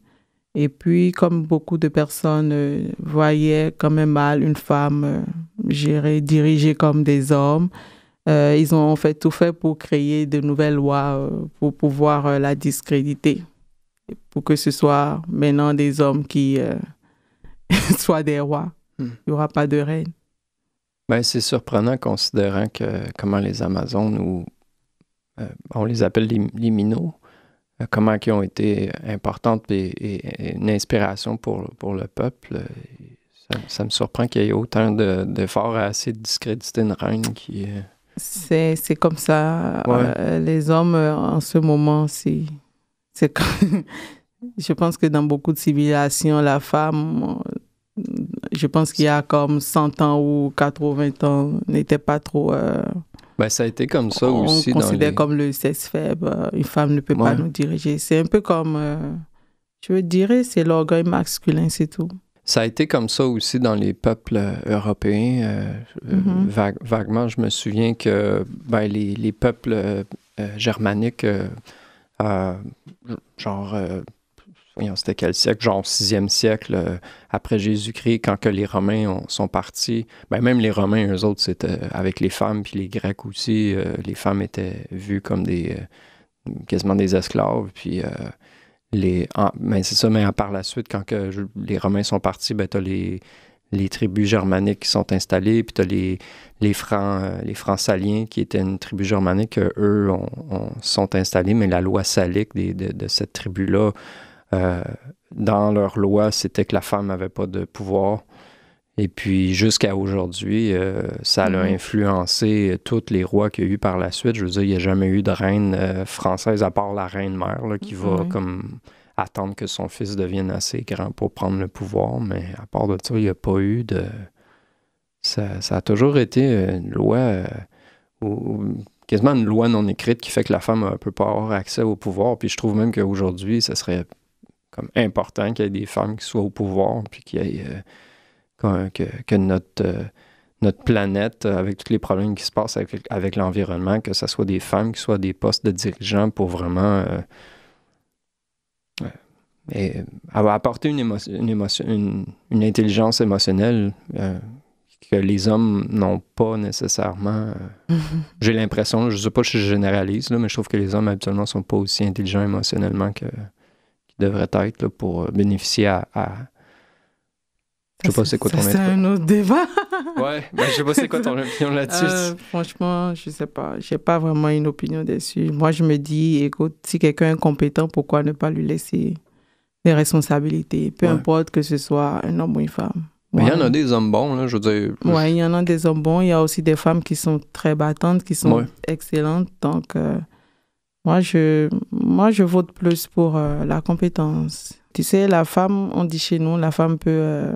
Et puis, comme beaucoup de personnes euh, voyaient quand même mal une femme gérée, dirigée comme des hommes, ils ont en fait tout fait pour créer de nouvelles lois pour pouvoir la discréditer pour que ce soit maintenant des hommes qui euh, soient des rois. Hmm. Il n'y aura pas de reine. Ben, c'est surprenant considérant que comment les Amazones, ou euh, on les appelle les, les minots, euh, comment qui ont été importantes et, une inspiration pour, pour le peuple. Ça, me surprend qu'il y ait autant d'efforts de à essayer de discréditer une reine qui... C'est comme ça. les hommes, en ce moment, c'est je pense que dans beaucoup de civilisations, la femme, euh, je pense qu'il y a comme 100 ans ou 80 ans, n'était pas trop. Euh, ben, ça a été comme ça aussi. On considère comme le sexe faible. Euh, une femme ne peut pas nous diriger. C'est un peu comme. je veux dire, c'est l'orgueil masculin, c'est tout. Ça a été comme ça aussi dans les peuples européens. Mm-hmm. vaguement, je me souviens que ben, les, les, peuples germaniques euh, genre, euh, c'était quel siècle? Genre 6e siècle euh, après Jésus-Christ, quand que les Romains sont partis. Ben, même les Romains, eux autres, c'était avec les femmes, puis les Grecs aussi, les femmes étaient vues comme des quasiment des esclaves. Puis les, ben, c'est ça, mais par la suite, quand que les Romains sont partis, ben, tu les, les tribus germaniques qui sont installées, puis tu as les, les Francs, euh, les Francs saliens qui étaient une tribu germanique, euh, eux on, sont installés, mais la loi salique de, cette tribu-là, euh, dans leur loi, c'était que la femme n'avait pas de pouvoir. Et puis jusqu'à aujourd'hui, ça a mm-hmm. influencé tous les rois qu'il y a eu par la suite. Je veux dire, il n'y a jamais eu de reine française à part la reine mère qui va comme attendre que son fils devienne assez grand pour prendre le pouvoir, mais à part de ça, il n'y a pas eu de... Ça, a toujours été une loi, euh, ou, quasiment une loi non écrite qui fait que la femme ne peut pas avoir accès au pouvoir. Puis je trouve même qu'aujourd'hui, ce serait comme important qu'il y ait des femmes qui soient au pouvoir, puis qu'il y ait... Euh, que, notre... Euh, notre planète, avec tous les problèmes qui se passent avec, l'environnement, que ce soit des femmes, qui soient des postes de dirigeants pour vraiment et avoir apporté une, une, intelligence émotionnelle euh, que les hommes n'ont pas nécessairement. Euh. J'ai l'impression, je ne sais pas si je généralise, mais je trouve que les hommes habituellement ne sont pas aussi intelligents émotionnellement que qu'ils devraient être pour euh, bénéficier à, je sais pas c'est quoi ton C'est un autre débat. ouais, je ben, je sais pas c'est quoi ton opinion là-dessus. franchement, je sais pas. J'ai pas vraiment une opinion dessus. Moi, je me dis, écoute, si quelqu'un est compétent, pourquoi ne pas lui laisser des responsabilités, peu importe que ce soit un homme ou une femme. il y en a des hommes bons, là, je veux dire. Oui, il y en a des hommes bons. Il y a aussi des femmes qui sont très battantes, qui sont excellentes. Donc, euh, moi, je, moi, je vote plus pour euh, la compétence. Tu sais, la femme, on dit chez nous, la femme peut euh,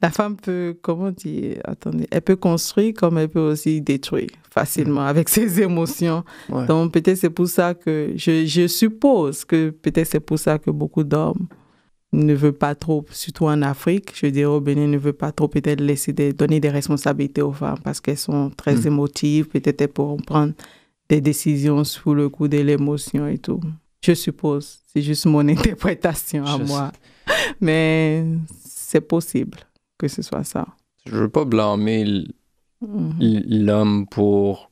la femme peut, comment dire attendez, elle peut construire comme elle peut aussi détruire facilement avec ses émotions. Donc peut-être c'est pour ça que je, je suppose que peut-être c'est pour ça que beaucoup d'hommes ne veulent pas trop, surtout en Afrique, je dirais au Bénin, ne veut pas trop peut-être laisser des, donner des responsabilités aux femmes parce qu'elles sont très mm. émotives, peut-être pour pourront prendre des décisions sous le coup de l'émotion et tout. Je suppose, c'est juste mon interprétation à moi. Mais c'est possible que ce soit ça. Je veux pas blâmer mm-hmm. l'homme pour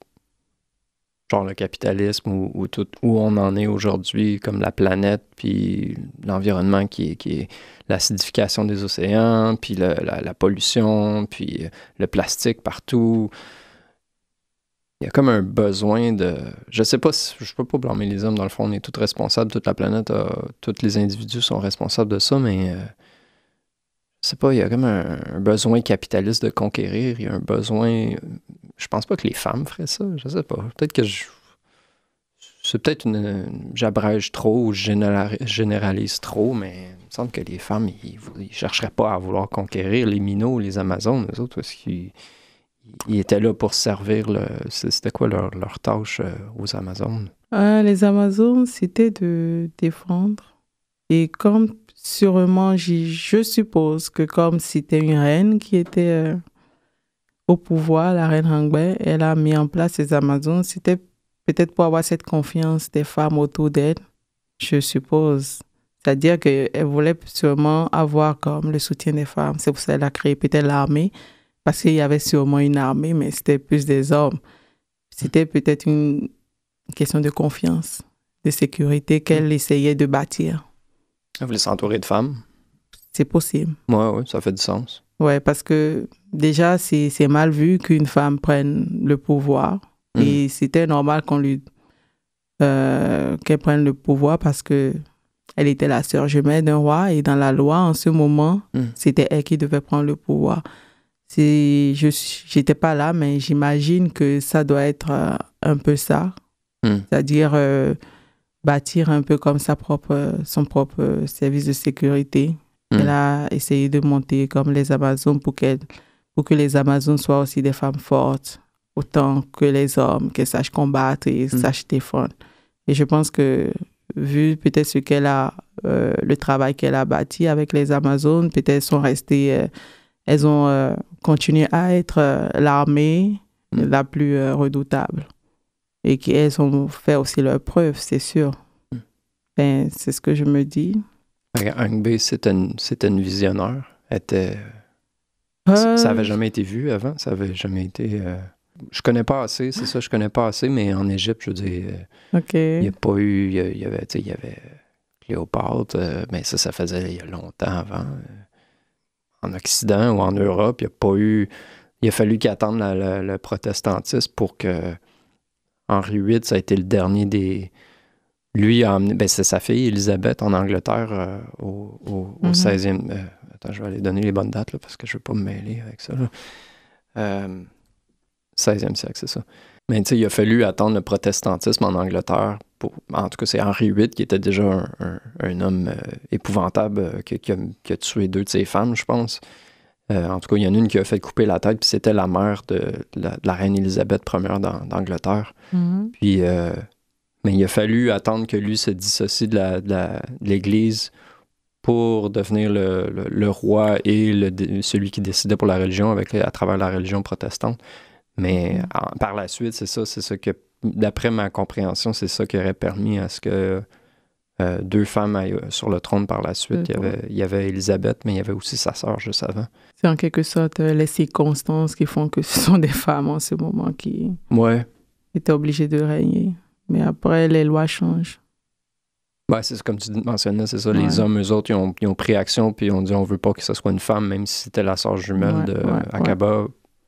genre le capitalisme ou, tout où on en est aujourd'hui, comme la planète, puis l'environnement qui est, qui est l'acidification des océans, puis la, pollution, puis le plastique partout. Il y a comme un besoin de. Je sais pas Je peux pas blâmer les hommes, dans le fond, on est tous responsables, toute la planète, tous les individus sont responsables de ça, mais. Euh, sais pas, il y a comme un, besoin capitaliste de conquérir, il y a un besoin. Euh, je pense pas que les femmes feraient ça, je sais pas. Peut-être que je. C'est peut-être une. J'abrège trop ou je généralise trop, mais il me semble que les femmes, ils, ne chercheraient pas à vouloir conquérir les minots, les amazones, les autres, parce qu'ils ils étaient là pour servir. Le, c'était quoi leur, leur tâche euh, aux amazones? Euh, les amazones, c'était de défendre. Et comme sûrement, je suppose que comme c'était une reine qui était euh, au pouvoir, la reine Hangwe, elle a mis en place ces Amazones. C'était peut-être pour avoir cette confiance des femmes autour d'elle, je suppose. C'est-à-dire qu'elle voulait sûrement avoir comme le soutien des femmes. C'est pour ça qu'elle a créé peut-être l'armée, parce qu'il y avait sûrement une armée, mais c'était plus des hommes. C'était peut-être une question de confiance, de sécurité qu'elle essayait de bâtir. Elle voulait s'entourer de femmes. C'est possible. Oui, oui, ça fait du sens. Oui, parce que déjà, c'est mal vu qu'une femme prenne le pouvoir. Mm. Et c'était normal qu'on lui euh, qu'elle prenne le pouvoir parce que elle était la sœur jumelle d'un roi et dans la loi, en ce moment, mm. c'était elle qui devait prendre le pouvoir. Je n'étais pas là, mais j'imagine que ça doit être euh, un peu ça. Mm. C'est-à-dire... Euh, bâtir un peu comme sa propre, son propre euh, service de sécurité. Mm. Elle a essayé de monter comme les Amazones pour, pour que les Amazones soient aussi des femmes fortes, autant que les hommes, qu'elles sachent combattre et mm. sachent défendre. Et je pense que, vu peut-être ce qu'elle a, euh, le travail qu'elle a bâti avec les Amazones, peut-être sont restées, euh, elles ont continué à être l'armée mm. la plus redoutable et qu'elles ont fait aussi leur preuve, c'est sûr. Hmm. Ben, c'est ce que je me dis. Angbé, c'est c'était une, visionnaire. Euh, ça n'avait jamais été vu avant, ça n'avait jamais été... Euh, je connais pas assez, c'est ça, je connais pas assez, mais en Égypte, je veux dire, euh, il n'y a pas eu, il y avait, il y avait Cléopâtre, mais ça, ça faisait il y a longtemps avant. En Occident ou en Europe, il n'y a pas eu, il a fallu qu'attendre le protestantisme pour que Henri VIII, ça a été le dernier des. Lui a amené... Ben, c'est sa fille, Elisabeth, en Angleterre, euh, au, au, 16e. Mhm. Euh, attends, je vais aller donner les bonnes dates, parce que je ne veux pas me mêler avec ça. 16e euh, siècle, c'est ça. Mais tu sais, il a fallu attendre le protestantisme en Angleterre. Pour, en tout cas, c'est Henri VIII qui était déjà un, homme épouvantable qui, a, qui, a, tué deux de ses femmes, je pense. Euh, en tout cas, il y en a une qui a fait couper la tête, puis c'était la mère de, la, reine Élisabeth I d'Angleterre. Mhm. Puis, euh, mais il a fallu attendre que lui se dissocie de l'Église pour devenir le, roi et celui qui décidait pour la religion avec, à travers la religion protestante. Mais mhm. par la suite, c'est ça, c'est ça que, d'après ma compréhension, c'est ça qui aurait permis à ce que euh, deux femmes euh, sur le trône par la suite. Il y, avait, il mais il y avait aussi sa sœur juste avant. C'est en quelque sorte euh, les circonstances qui font que ce sont des femmes en ce moment qui ouais. étaient obligées de régner. Mais après, les lois changent. Ouais, c'est comme tu mentionnais, c'est ça. Les hommes, eux autres, ils ont, pris action, puis on dit on veut pas que ce soit une femme, même si c'était la sœur jumelle de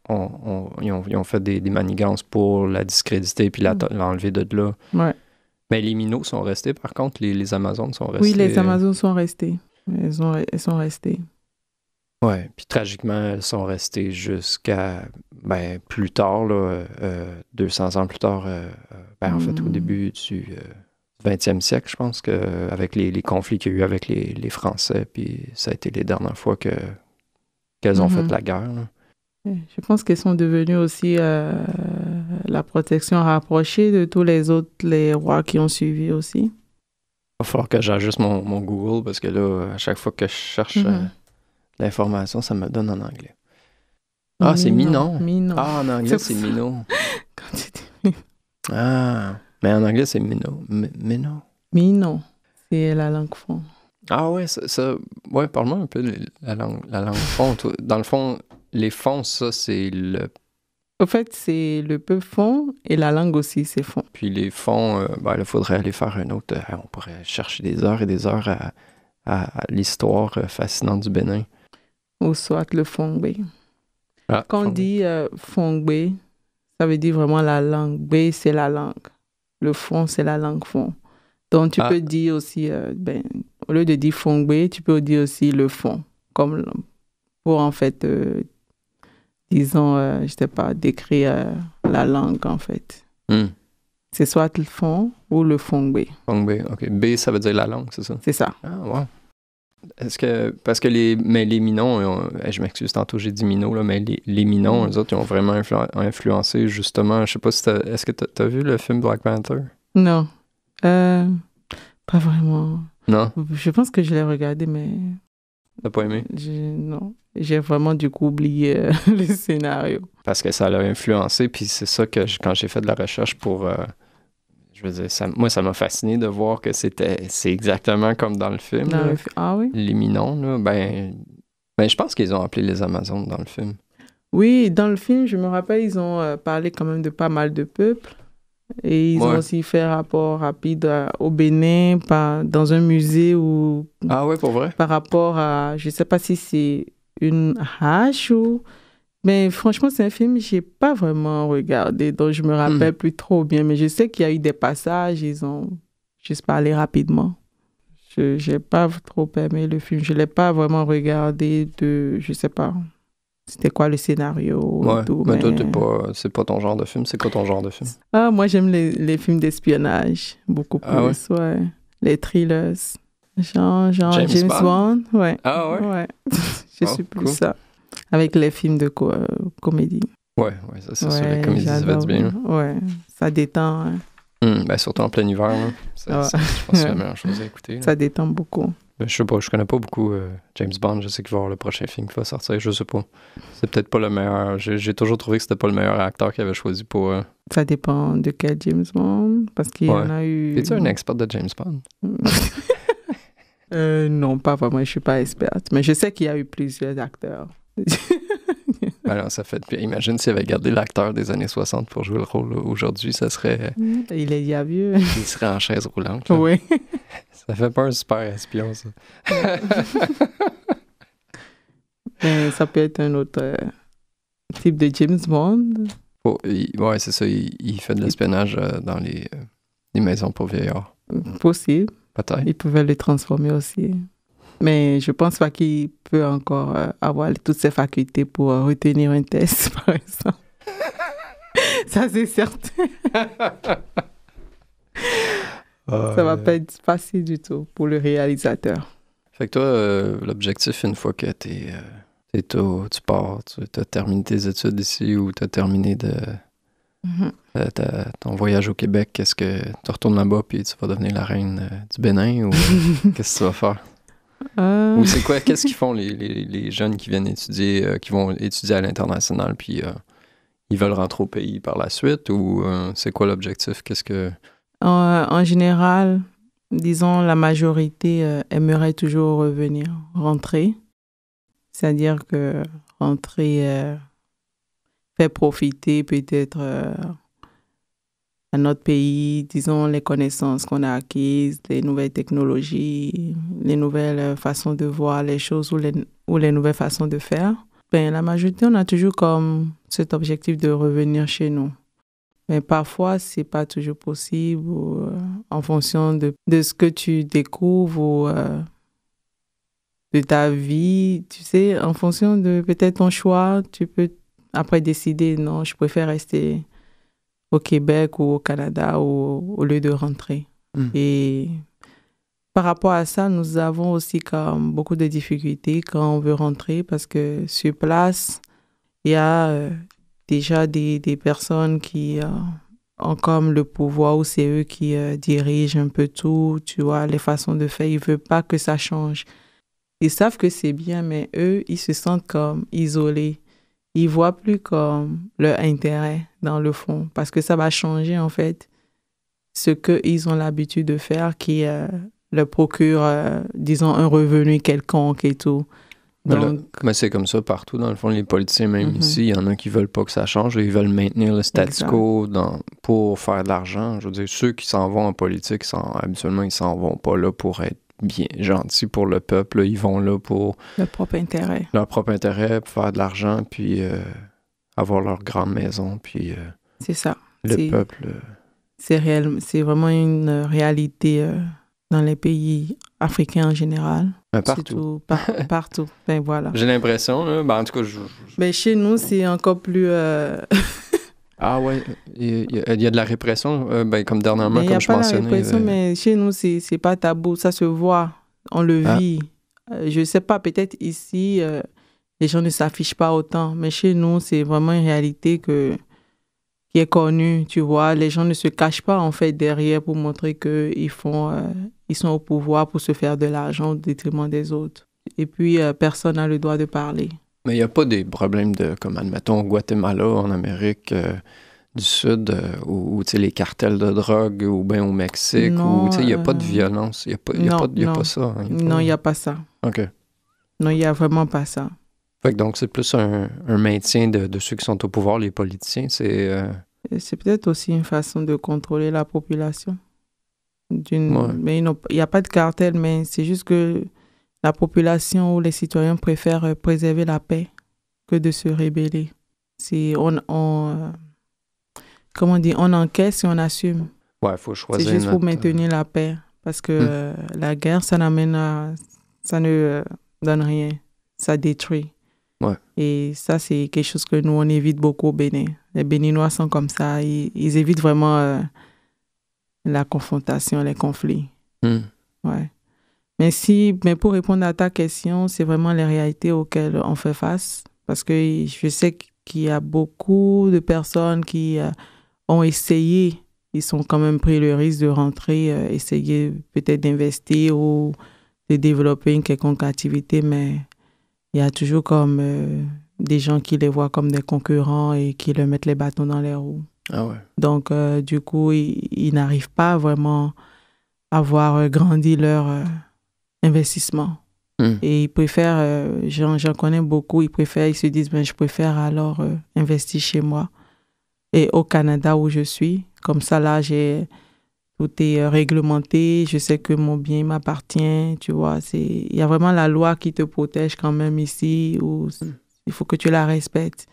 On, on, ils, ont, fait des, manigances pour la discréditer puis mm. l'enlever de là. Ouais. Mais ben, les Minots sont restés, par contre, les, Amazones sont restées. Oui, les euh, Amazones sont restées. Elles, ont, sont restées. Oui, puis tragiquement, elles sont restées jusqu'à ben, plus tard, là, 200 euh, ans plus tard, euh, ben, en fait, au hmm. début du 20e siècle, je pense, que, avec les, conflits qu'il y a eu avec les, Français, puis ça a été les dernières fois qu'elles ont hmm. fait la guerre. Là. Je pense qu'ils sont devenus aussi euh, la protection rapprochée de tous les autres, les rois qui ont suivi aussi. Il va falloir que j'ajuste mon, Google parce que là, à chaque fois que je cherche euh, mhm. l'information, ça me donne en anglais. Ah, c'est Minon. Ah, en anglais, c'est Minon. Quand Ah, mais en anglais, c'est Minon. Minon. Minon, c'est la langue fond. Ah ouais, ça, ouais, parle-moi un peu de la langue, la langue fond. Dans le fond, les fonds, ça, c'est le. Au fait, c'est le peu fond et la langue aussi, c'est fond. Puis les fonds, euh, ben, il faudrait aller faire un autre. Euh, on pourrait chercher des heures et des heures à, l'histoire euh, fascinante du Bénin. Ou soit le fond Ah, Quand on dit fond Fongbé, ça veut dire vraiment la langue. B, c'est la langue. Le fond, c'est la langue fond. Donc, tu ah. peux dire aussi, ben, au lieu de dire Fongbé, tu peux dire aussi le fond, comme pour en fait ils ont, euh, je sais pas, décrire euh, la langue en fait. Hmm. C'est soit le fond ou le B. fond Fond B, ok. B, ça veut dire la langue, c'est ça? C'est ça. Ah, wow. Est-ce que. Parce que les. Mais les Minons, eh, je m'excuse, tantôt j'ai dit Minots, là, mais les, les Minons, hmm. eux autres, ils ont vraiment influencé, justement. Je sais pas si. Est-ce que tu as vu le film Black Panther? Non. Euh, pas vraiment. Non. Je pense que je l'ai regardé, mais. T'as pas aimé? non j'ai vraiment du coup oublié euh, le scénario. Parce que ça l'a influencé, puis c'est ça que quand j'ai fait de la recherche pour... Euh, je veux dire, ça, moi, ça m'a fasciné de voir que c'était c'est exactement comme dans le film. ah oui? Les là, ben, ben je pense qu'ils ont appelé les Amazones dans le film. Oui, dans le film, je me rappelle, ils ont euh, parlé quand même de pas mal de peuples. Et ils ont aussi fait rapport rapide au Bénin, par, dans un musée ou... Ah ouais, pour vrai? Par rapport à... Je sais pas si c'est une hache ou... Mais franchement, c'est un film que pas vraiment regardé, donc je me rappelle mm. plus trop bien. Mais je sais qu'il y a eu des passages, ils ont juste parlé rapidement. Je n'ai pas trop aimé le film. Je l'ai pas vraiment regardé de... Je sais pas. C'était quoi le scénario tout, mais, toi, pas, c'est pas ton genre de film. C'est quoi ton genre de film? Ah, moi, j'aime les, films d'espionnage beaucoup ah plus. Les thrillers. Genre, genre James, Bond. Ah ouais? Ouais. Je ah, suis plus ça. Avec les films de euh, comédie. Ouais, ouais, ça, c'est ouais, sûr. Les comédies, ça va bien. Ouais, ça détend. Hein. Hmm, ben, surtout en plein hiver. Ça, ah je pense que c'est la meilleure chose à écouter. Ça détend beaucoup. Ben, je sais pas, je connais pas beaucoup euh, James Bond. Je sais qu'il va avoir le prochain film qui va sortir. Je sais pas. C'est peut-être pas le meilleur. J'ai toujours trouvé que c'était pas le meilleur acteur qu'il avait choisi pour. Euh, ça dépend de quel James Bond. Parce qu'il y en a eu. Es-tu un expert de James Bond? Euh, non, pas vraiment, je suis pas experte. Mais je sais qu'il y a eu plusieurs acteurs. Alors, ça fait. Imagine s'il avait gardé l'acteur des années 60 pour jouer le rôle aujourd'hui, ça serait. Euh, mm. Il est vieux. Il serait en chaise roulante. Oui. Ça fait pas un super espion, ça. ça peut être un autre euh, type de James Bond. Bon, oh, c'est ça. Il, fait de l'espionnage dans les, les, maisons pour vieillards. Possible. Il pouvait pouvaient le transformer aussi. Mais je pense pas qu'il peut encore euh, avoir toutes ses facultés pour euh, retenir un test, par exemple. Ça, c'est certain. Ça va pas être facile du tout pour le réalisateur. Fait que toi, euh, l'objectif, une fois que tu pars, tu as terminé tes études ici ou tu as terminé de, mm-hmm. Euh, ton voyage au Québec, quest ce que tu retournes là-bas puis tu vas devenir la reine euh, du Bénin ou euh, qu'est-ce que tu vas faire? Ou c'est quoi, qu'est-ce qu'ils font les, les, les, jeunes qui viennent étudier, qui vont étudier à l'international puis ils veulent rentrer au pays par la suite ou c'est quoi l'objectif? Qu'est-ce que... en général, disons, la majorité aimerait toujours revenir, rentrer. C'est-à-dire que rentrer fait profiter peut-être à notre pays, disons, les connaissances qu'on a acquises, les nouvelles technologies, les nouvelles euh, façons de voir les choses ou les, ou les nouvelles façons de faire. Ben, la majorité, on a toujours comme cet objectif de revenir chez nous. Mais parfois, ce n'est pas toujours possible euh, en fonction de, de, ce que tu découvres ou euh, de ta vie. Tu sais, en fonction de peut-être ton choix, tu peux après décider, non, je préfère rester au Québec ou au Canada au lieu de rentrer. Hmm. Et par rapport à ça, nous avons aussi comme beaucoup de difficultés quand on veut rentrer parce que sur place, il y a euh, déjà des, des, personnes qui euh, ont comme le pouvoir ou c'est eux qui euh, dirigent un peu tout, tu vois, les façons de faire. Ils ne veulent pas que ça change. Ils savent que c'est bien, mais eux, ils se sentent comme isolés ils voient plus comme leur intérêt dans le fond, parce que ça va changer en fait ce qu'ils ont l'habitude de faire qui euh, leur procure, euh, disons, un revenu quelconque et tout. Mais, c'est comme ça partout, dans le fond, les politiciens, même mhm. ici, il y en a qui veulent pas que ça change, ils veulent maintenir le statu quo dans, pour faire de l'argent. Je veux dire, ceux qui s'en vont en politique, habituellement, ils s'en vont pas là pour être bien gentils pour le peuple. Ils vont là pour. Leur propre intérêt. Leur propre intérêt, pour faire de l'argent, puis euh, avoir leur grande maison, puis. Euh, c'est ça. Le peuple. Euh, c'est réel. C'est vraiment une réalité dans les pays africains en général. Ben, partout. partout. Ben voilà. J'ai l'impression, ben, en tout cas, je. je... Ben, chez nous, c'est encore plus. Ah ouais, il y, a de la répression, euh, ben, comme dernièrement, mais comme y a pas de La répression, euh, mais chez nous, c'est pas tabou, ça se voit, on le ah. vit. Euh, je sais pas, peut-être ici, les gens ne s'affichent pas autant, mais chez nous, c'est vraiment une réalité que, qui est connue, tu vois. Les gens ne se cachent pas, en fait, derrière pour montrer qu'ils font, ils sont au pouvoir pour se faire de l'argent au détriment des autres. Et puis, personne n'a le droit de parler. Mais il n'y a pas des problèmes de, comme admettons, au Guatemala, en Amérique euh, du Sud, euh, tu ou les cartels de drogue, ou bien au Mexique, ou il n'y a pas de euh, violence. Il n'y a, pas, a pas ça. non, il n'y a pas ça. OK. Non, il n'y a vraiment pas ça. Fait donc, c'est plus un, maintien de, ceux qui sont au pouvoir, les politiciens. C'est c'est peut-être aussi une façon de contrôler la population. D'une... Mais il n'y a pas de cartel, mais c'est juste que la population ou les citoyens préfèrent préserver la paix que de se rébeller. Si on, on comment dit, on encaisse et on assume. Ouais, faut choisir. C'est juste pour euh, maintenir la paix, parce que hmm. euh, la guerre, ça n'amène à, ça ne euh, donne rien, ça détruit. Ouais. Et ça, c'est quelque chose que nous, on évite beaucoup au Bénin. Les Béninois sont comme ça. Ils, évitent vraiment la confrontation, les conflits. Hmm. Ouais. Mais, mais pour répondre à ta question, c'est vraiment les réalités auxquelles on fait face. Parce que je sais qu'il y a beaucoup de personnes qui euh, ont essayé, ils sont quand même pris le risque de rentrer, euh, essayer peut-être d'investir ou de développer une quelconque activité, mais il y a toujours comme euh, des gens qui les voient comme des concurrents et qui leur mettent les bâtons dans les roues. Ah ouais. Donc, du coup, ils, ils n'arrivent pas vraiment à voir grandir leur, investissement. Hmm. Et ils préfèrent, euh, j'en, connais beaucoup, ils préfèrent, ils se disent, ben, je préfère alors euh, investir chez moi et au Canada où je suis. Comme ça, là, j'ai, tout est euh, réglementé, je sais que mon bien m'appartient, tu vois. C'est, il y a vraiment la loi qui te protège quand même ici, où hmm. il faut que tu la respectes.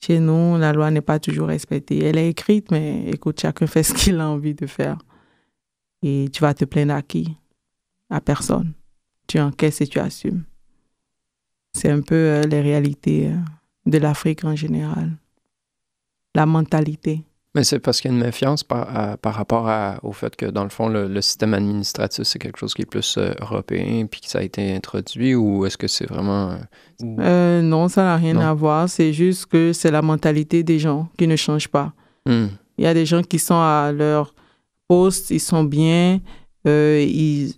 Chez nous, la loi n'est pas toujours respectée. Elle est écrite, mais écoute, chacun fait ce qu'il a envie de faire. Et tu vas te plaindre à qui À personne tu encaisses et tu assumes. C'est un peu euh, les réalités euh, de l'Afrique en général. La mentalité. Mais c'est parce qu'il y a une méfiance par, rapport à, au fait que, dans le fond, le, système administratif, c'est quelque chose qui est plus euh, européen puis que ça a été introduit ou est-ce que c'est vraiment. non, ça n'a rien à voir. C'est juste que c'est la mentalité des gens qui ne change pas. Hmm. Il y a des gens qui sont à leur poste, ils sont bien, ils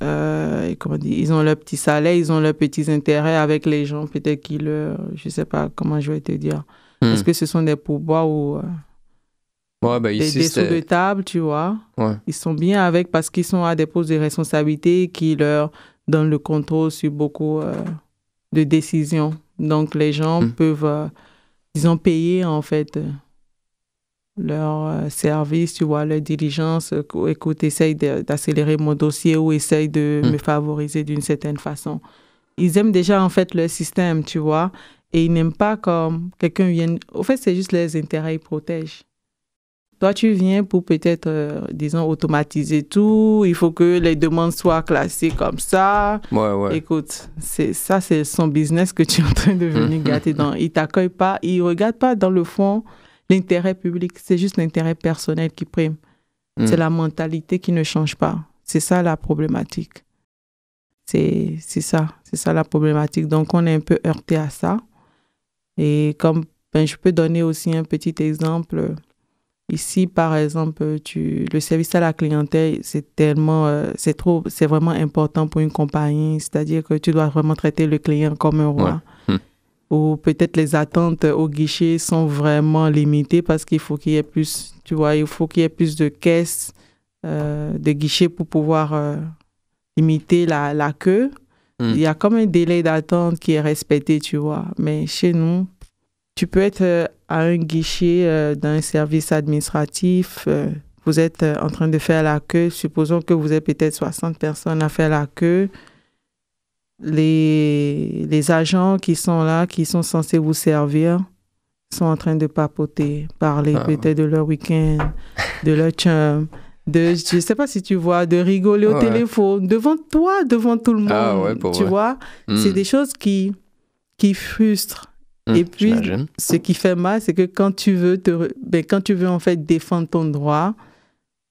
euh, comment dire ils ont leur petit salaire, ils ont leurs petits intérêts avec les gens, peut-être qu'ils leur, je sais pas comment je vais te dire. Hmm. Est-ce que ce sont des pourboires ou euh, ben, des, des sous de table, tu vois Ils sont bien avec parce qu'ils sont à des postes de responsabilité qui leur donnent le contrôle sur beaucoup euh, de décisions. Donc les gens hmm. peuvent, ils ont payé en fait leur euh, service, tu vois, leur diligence. Euh, écoute, essaye d'accélérer mon dossier ou essaye de hmm. me favoriser d'une certaine façon. Ils aiment déjà, en fait, leur système, tu vois, et ils n'aiment pas comme quelqu'un vient... Au fait, c'est juste les intérêts, ils protègent. Toi, tu viens pour peut-être, euh, disons, automatiser tout. Il faut que les demandes soient classées comme ça. Ouais, ouais. Écoute, c'est, ça, c'est son business que tu es en train de venir gâter. Dans. Ils ne t'accueillent pas. Ils ne regardent pas dans le fond l'intérêt public, c'est juste l'intérêt personnel qui prime. Mm. C'est la mentalité qui ne change pas. C'est ça la problématique. C'est ça, c'est ça la problématique. Donc on est un peu heurté à ça. Et comme ben, je peux donner aussi un petit exemple. Ici, par exemple, tu, le service à la clientèle, c'est tellement, euh, c'est trop, c'est vraiment important pour une compagnie. C'est-à-dire que tu dois vraiment traiter le client comme un roi. Ou peut-être les attentes au guichet sont vraiment limitées parce qu'il faut qu'il y ait plus, tu vois, il faut qu'il y ait plus de caisses, euh, de guichets pour pouvoir euh, limiter la, la queue. Hmm. Il y a comme un délai d'attente qui est respecté, tu vois. Mais chez nous, tu peux être euh, à un guichet d'un service administratif, vous êtes en train de faire la queue, supposons que vous avez peut-être 60 personnes à faire la queue les, les agents qui sont là, qui sont censés vous servir, sont en train de papoter, parler ah. peut-être de leur week-end, de leur chum, de, je sais pas si tu vois, de rigoler au téléphone, devant toi, devant tout le ah monde. tu vois, hmm. c'est des choses qui, qui frustrent. Hmm, Et puis, ce qui fait mal, c'est que quand tu veux te, ben, quand tu veux en fait défendre ton droit,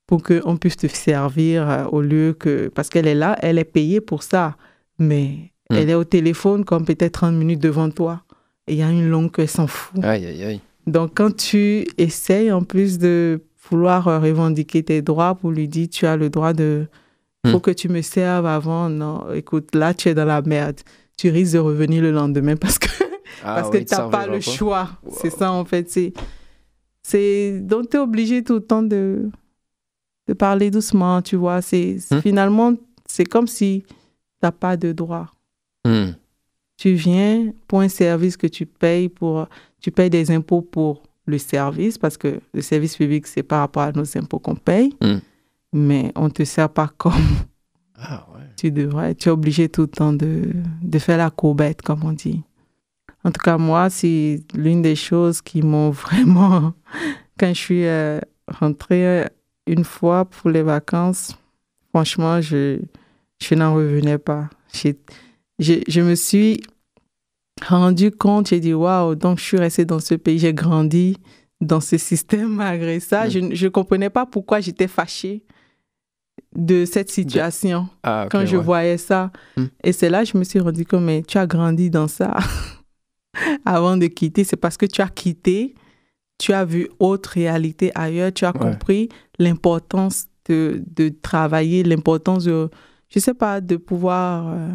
pour qu'on puisse te servir euh, au lieu que, parce qu'elle est là, elle est payée pour ça mais hmm. elle est au téléphone comme peut-être 30 minutes devant toi. Et il y a une longue qu'elle s'en fout. Aïe, aïe, aïe. Donc quand tu essayes en plus de vouloir euh, revendiquer tes droits pour lui dire tu as le droit de... Hmm. Faut que tu me serves avant. Non, écoute, là tu es dans la merde. Tu risques de revenir le lendemain parce que ah parce que tu n'as pas le choix. C'est ça en fait. C'est c'est donc tu es obligé tout le temps de de parler doucement, tu vois. C'est hmm. finalement c'est comme si t'as pas de droit. Hmm. Tu viens pour un service que tu payes pour, tu payes des impôts pour le service parce que le service public c'est par rapport à nos impôts qu'on paye, hmm. mais on te sert pas comme ah, tu devrais. Tu es obligé tout le temps de, de faire la courbette comme on dit. En tout cas moi c'est l'une des choses qui m'ont vraiment quand je suis euh, rentrée euh, une fois pour les vacances, franchement je je n'en revenais pas. Je, me suis rendu compte, j'ai dit waouh, donc je suis restée dans ce pays, j'ai grandi dans ce système malgré ça. Mm. Je ne comprenais pas pourquoi j'étais fâchée de cette situation ah, quand je voyais ça. Mm. Et c'est là que je me suis rendu compte, mais tu as grandi dans ça avant de quitter. C'est parce que tu as quitté, tu as vu autre réalité ailleurs, tu as compris l'importance de, travailler, l'importance de je sais pas, de pouvoir euh,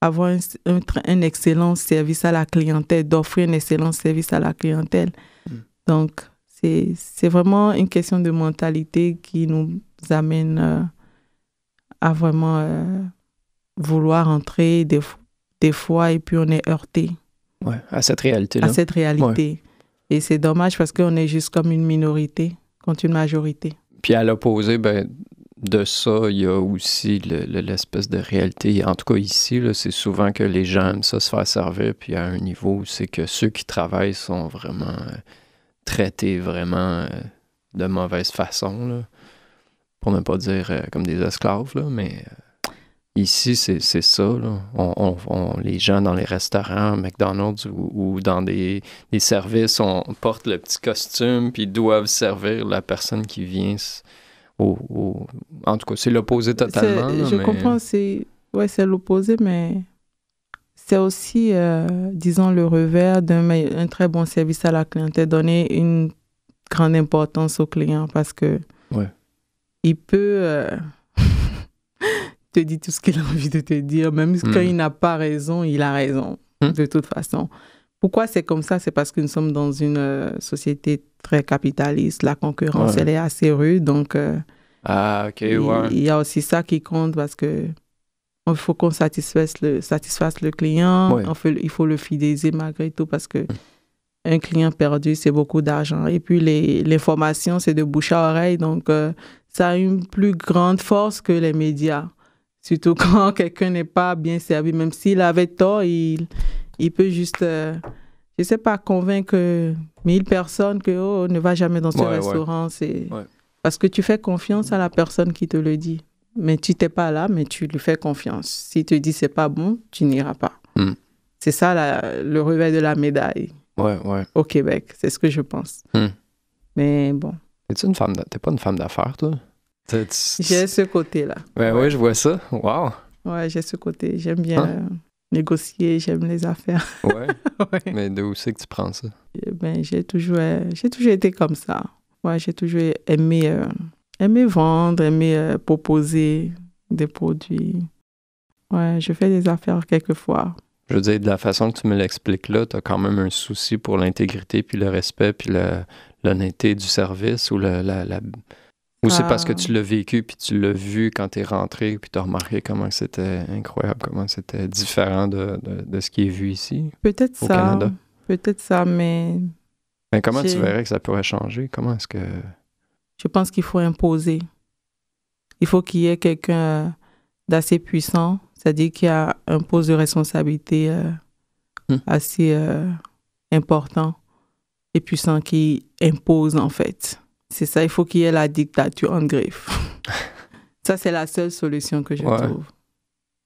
avoir un, un, excellent service à la clientèle, d'offrir un excellent service à la clientèle. Hmm. Donc, c'est vraiment une question de mentalité qui nous amène euh, à vraiment euh, vouloir entrer des, des, fois et puis on est heurté. à cette réalité-là. À cette réalité. Et c'est dommage parce qu'on est juste comme une minorité contre une majorité. Puis à l'opposé, ben, de ça, il y a aussi l'espèce de réalité. En tout cas, ici, c'est souvent que les gens aiment ça se faire servir, puis à un niveau, c'est que ceux qui travaillent sont vraiment euh, traités vraiment euh, de mauvaise façon, pour ne pas dire euh, comme des esclaves, mais ici, c'est ça. On, les gens dans les restaurants, McDonald's ou, dans des, des, services, on porte le petit costume, puis doivent servir la personne qui vient en tout cas, c'est l'opposé totalement. je comprends, c'est ouais, l'opposé, mais c'est aussi, euh, disons, le revers d'un très bon service à la clientèle, donner une grande importance au client parce que il peut euh, te dire tout ce qu'il a envie de te dire, même hmm. quand il n'a pas raison, il a raison, hmm. de toute façon. Pourquoi c'est comme ça C'est parce que nous sommes dans une euh, société très capitaliste. La concurrence, elle est assez rude. Donc, euh, ah, il, ouais. y a aussi ça qui compte parce que il faut qu'on satisfasse le, satisfasse le client. il faut le fidéliser malgré tout parce que un client perdu, c'est beaucoup d'argent. Et puis, l'information, c'est de bouche à oreille. Donc, euh, ça a une plus grande force que les médias. Surtout quand quelqu'un n'est pas bien servi. Même s'il avait tort, il, il peut juste, je euh, je sais pas, convaincre mille personnes que oh, ne va jamais dans ce restaurant. C'est parce que tu fais confiance à la personne qui te le dit. Mais tu t'es pas là, mais tu lui fais confiance. S'il te dit c'est pas bon, tu n'iras pas. Hmm. C'est ça le revers de la médaille. Au Québec, c'est ce que je pense. Hmm. Mais bon. Tu une femme, pas une femme d'affaires, toi. J'ai ce côté-là. Ben oui, je vois ça. Waouh. Ouais, j'ai ce côté. J'aime bien. Hein? négocier, j'aime les affaires. Ouais. ouais. Mais d'où c'est que tu prends ça? Eh ben, j'ai toujours, euh, j'ai toujours été comme ça. Ouais, j'ai toujours aimé, euh, aimé vendre, aimé euh, proposer des produits. Ouais, je fais des affaires quelquefois. Je veux dire, de la façon que tu me l'expliques là, tu as quand même un souci pour l'intégrité, puis le respect, puis l'honnêteté du service ou le, la ou c'est parce que euh. tu l'as vécu, puis tu l'as vu quand tu es rentré, puis tu as remarqué comment c'était incroyable, comment c'était différent de, de, ce qui est vu ici? Peut-être ça. Peut-être ça, mais. Mais ben, comment tu verrais que ça pourrait changer? Comment est-ce que. Je pense qu'il faut imposer. Il faut qu'il y ait quelqu'un d'assez puissant, c'est-à-dire qu'il y a un poste de responsabilité euh, hmm. assez euh, important et puissant qui impose, en fait. C'est ça, il faut qu'il y ait la dictature en griffe. ça, c'est la seule solution que je trouve.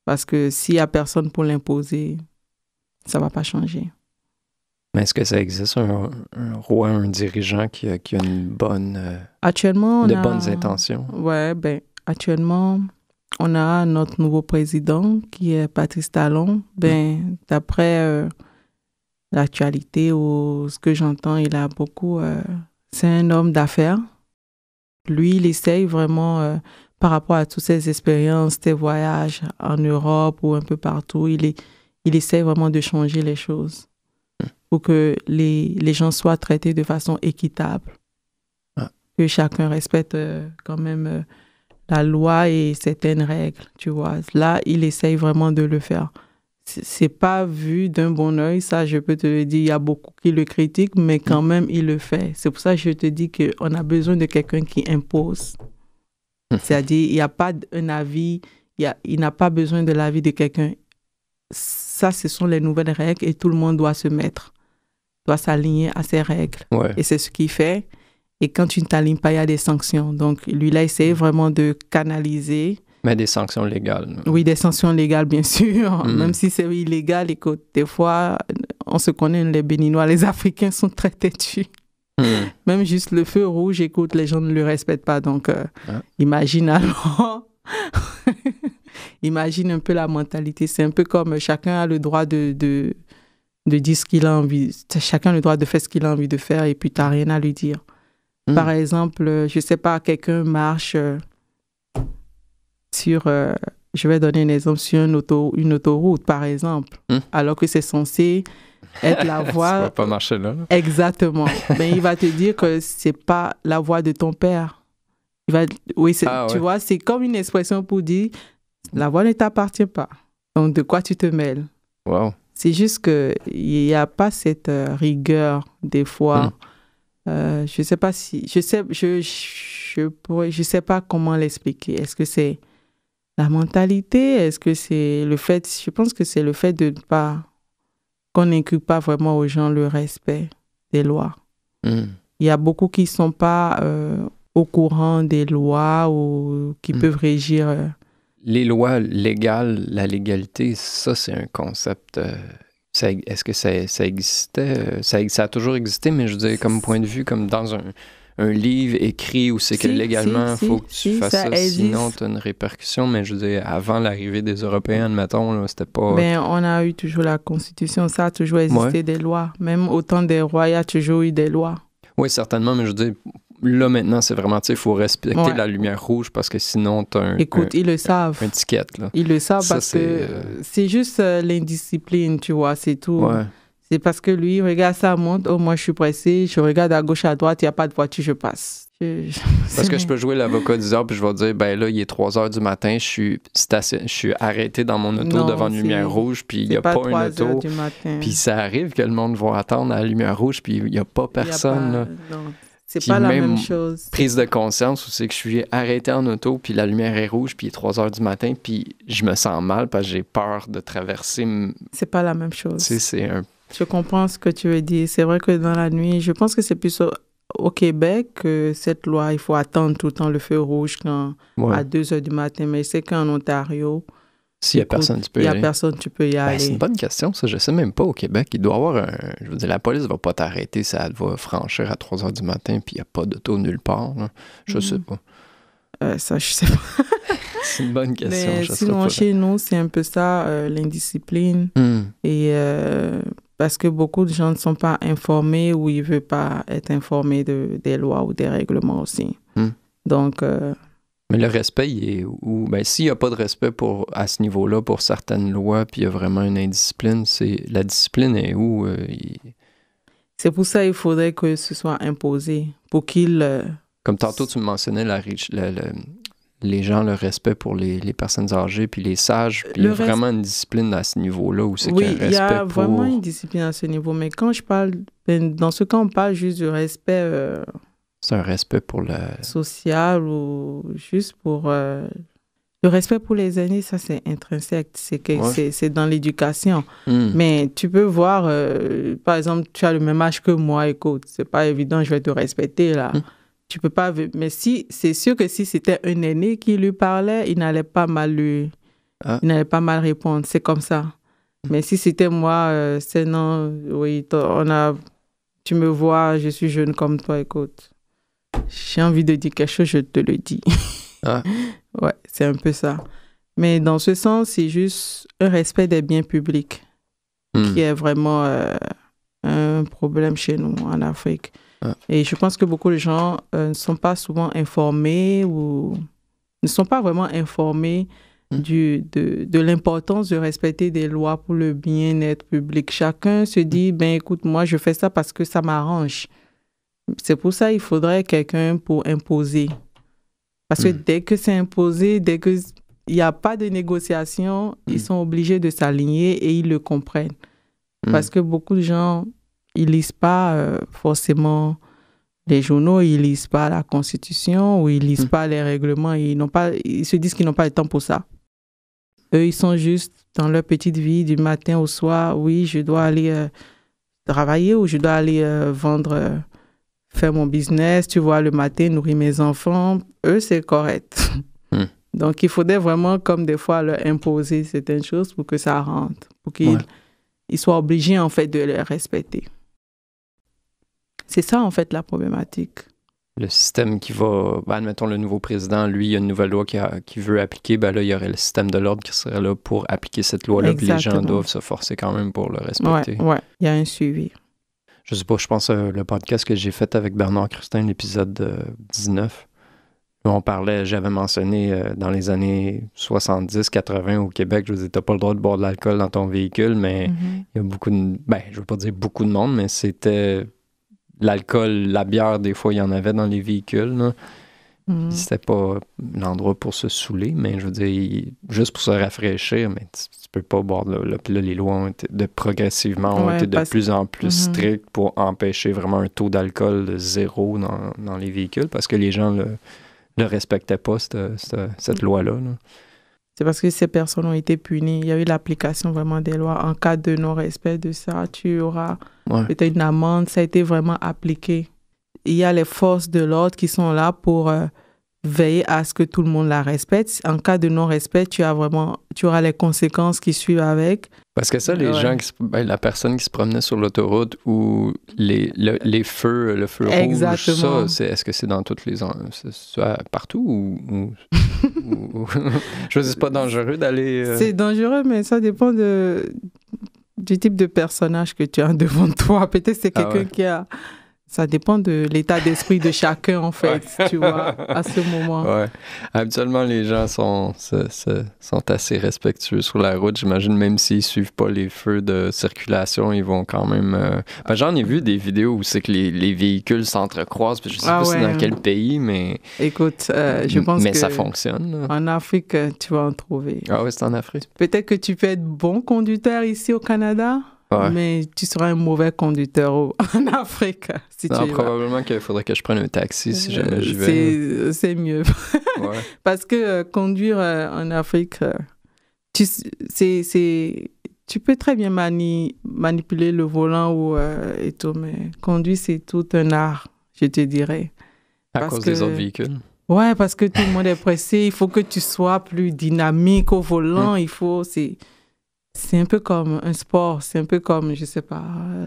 Parce que s'il n'y a personne pour l'imposer, ça ne va pas changer. Mais est-ce que ça existe, un, roi, un dirigeant qui, a, qui a une bonne. Euh, actuellement, de bonnes intentions? Ouais, ben, actuellement, on a notre nouveau président qui est Patrice Talon. Ben, d'après euh, l'actualité ou ce que j'entends, il a beaucoup. Euh, c'est un homme d'affaires. Lui, il essaye vraiment, euh, par rapport à toutes ses expériences, ses voyages en Europe ou un peu partout, il, il essaye vraiment de changer les choses hmm. pour que les, les gens soient traités de façon équitable. Ah. Que chacun respecte euh, quand même euh, la loi et certaines règles, tu vois. Là, il essaye vraiment de le faire c'est pas vu d'un bon oeil, ça je peux te le dire, il y a beaucoup qui le critiquent, mais quand mm. même il le fait. C'est pour ça que je te dis qu'on a besoin de quelqu'un qui impose. Mm. C'est-à-dire, il n'y a pas un avis, il, n'a pas besoin de l'avis de quelqu'un. Ça, ce sont les nouvelles règles et tout le monde doit se mettre, doit s'aligner à ces règles. Et c'est ce qu'il fait. Et quand tu ne t'alignes pas, il y a des sanctions. Donc, lui, là, a essayé vraiment de canaliser mais des sanctions légales. Oui, des sanctions légales, bien sûr. Hmm. Même si c'est illégal, écoute, des fois, on se connaît, les Béninois, les Africains sont très têtus. Hmm. Même juste le feu rouge, écoute, les gens ne le respectent pas. Donc, euh, ah. imagine alors. imagine un peu la mentalité. C'est un peu comme euh, chacun a le droit de, de, de dire ce qu'il a envie. Chacun a le droit de faire ce qu'il a envie de faire et puis tu n'as rien à lui dire. Hmm. Par exemple, euh, je sais pas, quelqu'un marche sur, euh, je vais donner un exemple, sur une, auto, une autoroute, par exemple, hmm. alors que c'est censé être la voie. Ça va pas marcher là. Exactement. Mais il va te dire que c'est pas la voie de ton père. Il va, oui, ah tu vois, c'est comme une expression pour dire la voie ne t'appartient pas. Donc de quoi tu te mêles. C'est juste que il n'y a pas cette euh, rigueur des fois. Hmm. Euh, je sais pas si, je sais, je, je, pourrais, je sais pas comment l'expliquer. Est-ce que c'est la mentalité Est-ce que c'est le fait, je pense que c'est le fait de ne pas, qu'on n'inculque pas vraiment aux gens le respect des lois. Hmm. Il y a beaucoup qui ne sont pas euh, au courant des lois ou qui hmm. peuvent régir. Euh, Les lois légales, la légalité, ça c'est un concept. Euh, est-ce que ça, existait ça, ça, a toujours existé, mais je veux comme point de vue, comme dans un, un livre écrit ou c'est que légalement, il faut que tu fasses ça, sinon tu as une répercussion. Mais je veux dire, avant l'arrivée des Européens, admettons, c'était pas. Mais ben, on a eu toujours la Constitution, ça a toujours existé des lois. Même au temps des rois, il y a toujours eu des lois. Oui, certainement, mais je veux dire, là maintenant, c'est vraiment, tu sais, il faut respecter la lumière rouge parce que sinon, tu as un. Écoute, ils le savent. là. Ils le savent parce que euh, c'est juste euh, l'indiscipline, tu vois, c'est tout. Ouais. C'est parce que lui, regarde ça monte oh, moi je suis pressé, je regarde à gauche, à droite, il n'y a pas de voiture, je passe. Parce que je peux jouer l'avocat du heures puis je vais dire, ben là, il est 3 heures du matin, je suis, station... je suis arrêté dans mon auto devant une lumière rouge, puis il n'y a pas, une auto. Puis ça arrive que le monde va attendre à la lumière rouge, puis il n'y a pas personne. C'est pas la même, chose. Prise de conscience ou c'est que je suis arrêté en auto, puis la lumière est rouge, puis il est 3 heures du matin, puis je me sens mal parce que j'ai peur de traverser. C'est pas la même chose. Tu c'est un je comprends ce que tu veux dire. C'est vrai que dans la nuit, je pense que c'est plus au Québec que cette loi, il faut attendre tout le temps le feu rouge quand, à 2 heures du matin. Mais c'est qu'en Ontario, s'il n'y a personne, tu peux y, y aller. personne, tu peux y ben, aller. c'est une bonne question, ça. Je ne sais même pas au Québec. Il doit y avoir un. Je veux dire, la police ne va pas t'arrêter ça elle va franchir à 3 h du matin, puis il n'y a pas d'auto nulle part. Je ne sais mm. pas. Euh, ça, je sais pas. c'est une bonne question. Mais sinon, chez nous, c'est un peu ça, euh, l'indiscipline. Mm. Et euh, parce que beaucoup de gens ne sont pas informés ou ils ne veulent pas être informés de, des lois ou des règlements aussi. Hmm. Donc. Euh, mais le respect, il est où? Ben, s'il n'y a pas de respect pour, à ce niveau-là pour certaines lois, puis il y a vraiment une indiscipline, c'est la discipline est où? Euh, c'est pour ça qu'il faudrait que ce soit imposé, pour qu'il. Euh, Comme tantôt, tu me mentionnais la, rich la, les gens le respect pour les, les personnes âgées puis les sages. Puis il y a vraiment une discipline à ce niveau-là où c'est oui, respect pour... Oui, il y a vraiment une discipline à ce niveau. Mais quand je parle... Ben, dans ce cas, on parle juste du respect... Euh, c'est un respect pour le... Social ou juste pour... Euh, le respect pour les aînés, ça c'est intrinsèque, c'est que c'est dans l'éducation. Hmm. Mais tu peux voir, euh, par exemple, tu as le même âge que moi, écoute, c'est pas évident, je vais te respecter là. Hmm tu peux pas. Mais si, c'est sûr que si c'était un aîné qui lui parlait, il n'allait pas mal lui, ah. il n'allait pas mal répondre. C'est comme ça. Hmm. Mais si c'était moi, euh, c'est non, oui, on a, tu me vois, je suis jeune comme toi, écoute, j'ai envie de dire quelque chose, je te le dis. Ah. ouais, c'est un peu ça. Mais dans ce sens, c'est juste un respect des biens publics hmm. qui est vraiment euh, un problème chez nous en Afrique. Et je pense que beaucoup de gens euh, ne sont pas souvent informés ou ne sont pas vraiment informés mm. du, de, de l'importance de respecter des lois pour le bien-être public. Chacun se mm. dit, ben écoute, moi je fais ça parce que ça m'arrange. C'est pour ça qu'il faudrait quelqu'un pour imposer. Parce que mm. dès que c'est imposé, dès qu'il n'y a pas de négociation, ils sont obligés de s'aligner et ils le comprennent. Parce que beaucoup de gens ils lisent pas euh, forcément les journaux, ils lisent pas la Constitution ou ils lisent hmm. pas les règlements. Ils n'ont pas, ils se disent qu'ils n'ont pas le temps pour ça. Eux, ils sont juste dans leur petite vie du matin au soir. Oui, je dois aller euh, travailler ou je dois aller euh, vendre, faire mon business. Tu vois, le matin, nourrir mes enfants. Eux, c'est correct. Hmm. Donc, il faudrait vraiment, comme des fois, leur imposer certaines choses pour que ça rentre, pour qu'ils soient obligés, en fait, de les respecter. C'est ça, en fait, la problématique. Le système qui va, ben, admettons, le nouveau président, lui, il y a une nouvelle loi qu'il veut appliquer, ben là, il y aurait le système de l'ordre qui serait là pour appliquer cette loi-là, puis les gens doivent se forcer quand même pour le respecter. Oui, ouais. il y a un suivi. Je sais pas, je pense euh, le podcast que j'ai fait avec Bernard Christin, l'épisode 19, euh, où on parlait, j'avais mentionné euh, dans les années 70-80 au Québec, je vous disais, n'as pas le droit de boire de l'alcool dans ton véhicule, mais mm-hmm. il y a beaucoup de. Ben, je veux pas dire beaucoup de monde, mais c'était l'alcool, la bière, des fois, il y en avait dans les véhicules. Hmm. C'était pas l'endroit pour se saouler, mais je veux dire, juste pour se rafraîchir, mais tu, peux pas boire de là. les lois ont été progressivement ont été de plus en plus mhm. strictes pour empêcher vraiment un taux d'alcool de zéro dans, les véhicules parce que les gens ne respectaient pas, cette, hmm. loi-là. là c'est parce que ces personnes ont été punies. Il y a eu l'application vraiment des lois. En cas de non-respect de ça, tu auras peut-être une amende. Ça a été vraiment appliqué. Il y a les forces de l'ordre qui sont là pour euh, veiller à ce que tout le monde la respecte. En cas de non-respect, tu, vraiment, tu auras les conséquences qui suivent avec. Parce que ça, les gens, qui, ben, la personne qui se promenait sur l'autoroute ou les, les feux, le feu rouge, ça, c'est, est-ce que c'est dans toutes les ça, partout ou, Je ou je sais pas dangereux d'aller. Euh, c'est dangereux, mais ça dépend de, du type de personnage que tu as devant toi. Peut-être que c'est ah quelqu'un qui a ça dépend de l'état d'esprit de chacun, en fait, tu vois, à ce moment. Ouais. Habituellement, les gens sont, sont assez respectueux sur la route. J'imagine, même s'ils suivent pas les feux de circulation, ils vont quand même. Euh, ben, j'en ai vu des vidéos où c'est que les, les véhicules s'entrecroisent. Je sais ah pas dans quel pays, mais. Écoute, euh, je pense mais que. Mais ça fonctionne. En Afrique, tu vas en trouver. Ah oui, c'est en Afrique. Peut-être que tu peux être bon conducteur ici au Canada. Mais tu seras un mauvais conducteur en Afrique. Si non, probablement qu'il faudrait que je prenne un taxi si euh, jamais j'y vais. C'est euh, mieux. Parce que euh, conduire en Afrique, tu, tu peux très bien manipuler le volant ou, et tout, mais conduire, c'est tout un art, je te dirais. À cause que, des autres véhicules? Ouais, parce que tout le monde est pressé. Il faut que tu sois plus dynamique au volant. Hmm. Il faut. C'est, c'est un peu comme un sport, c'est un peu comme, je sais pas,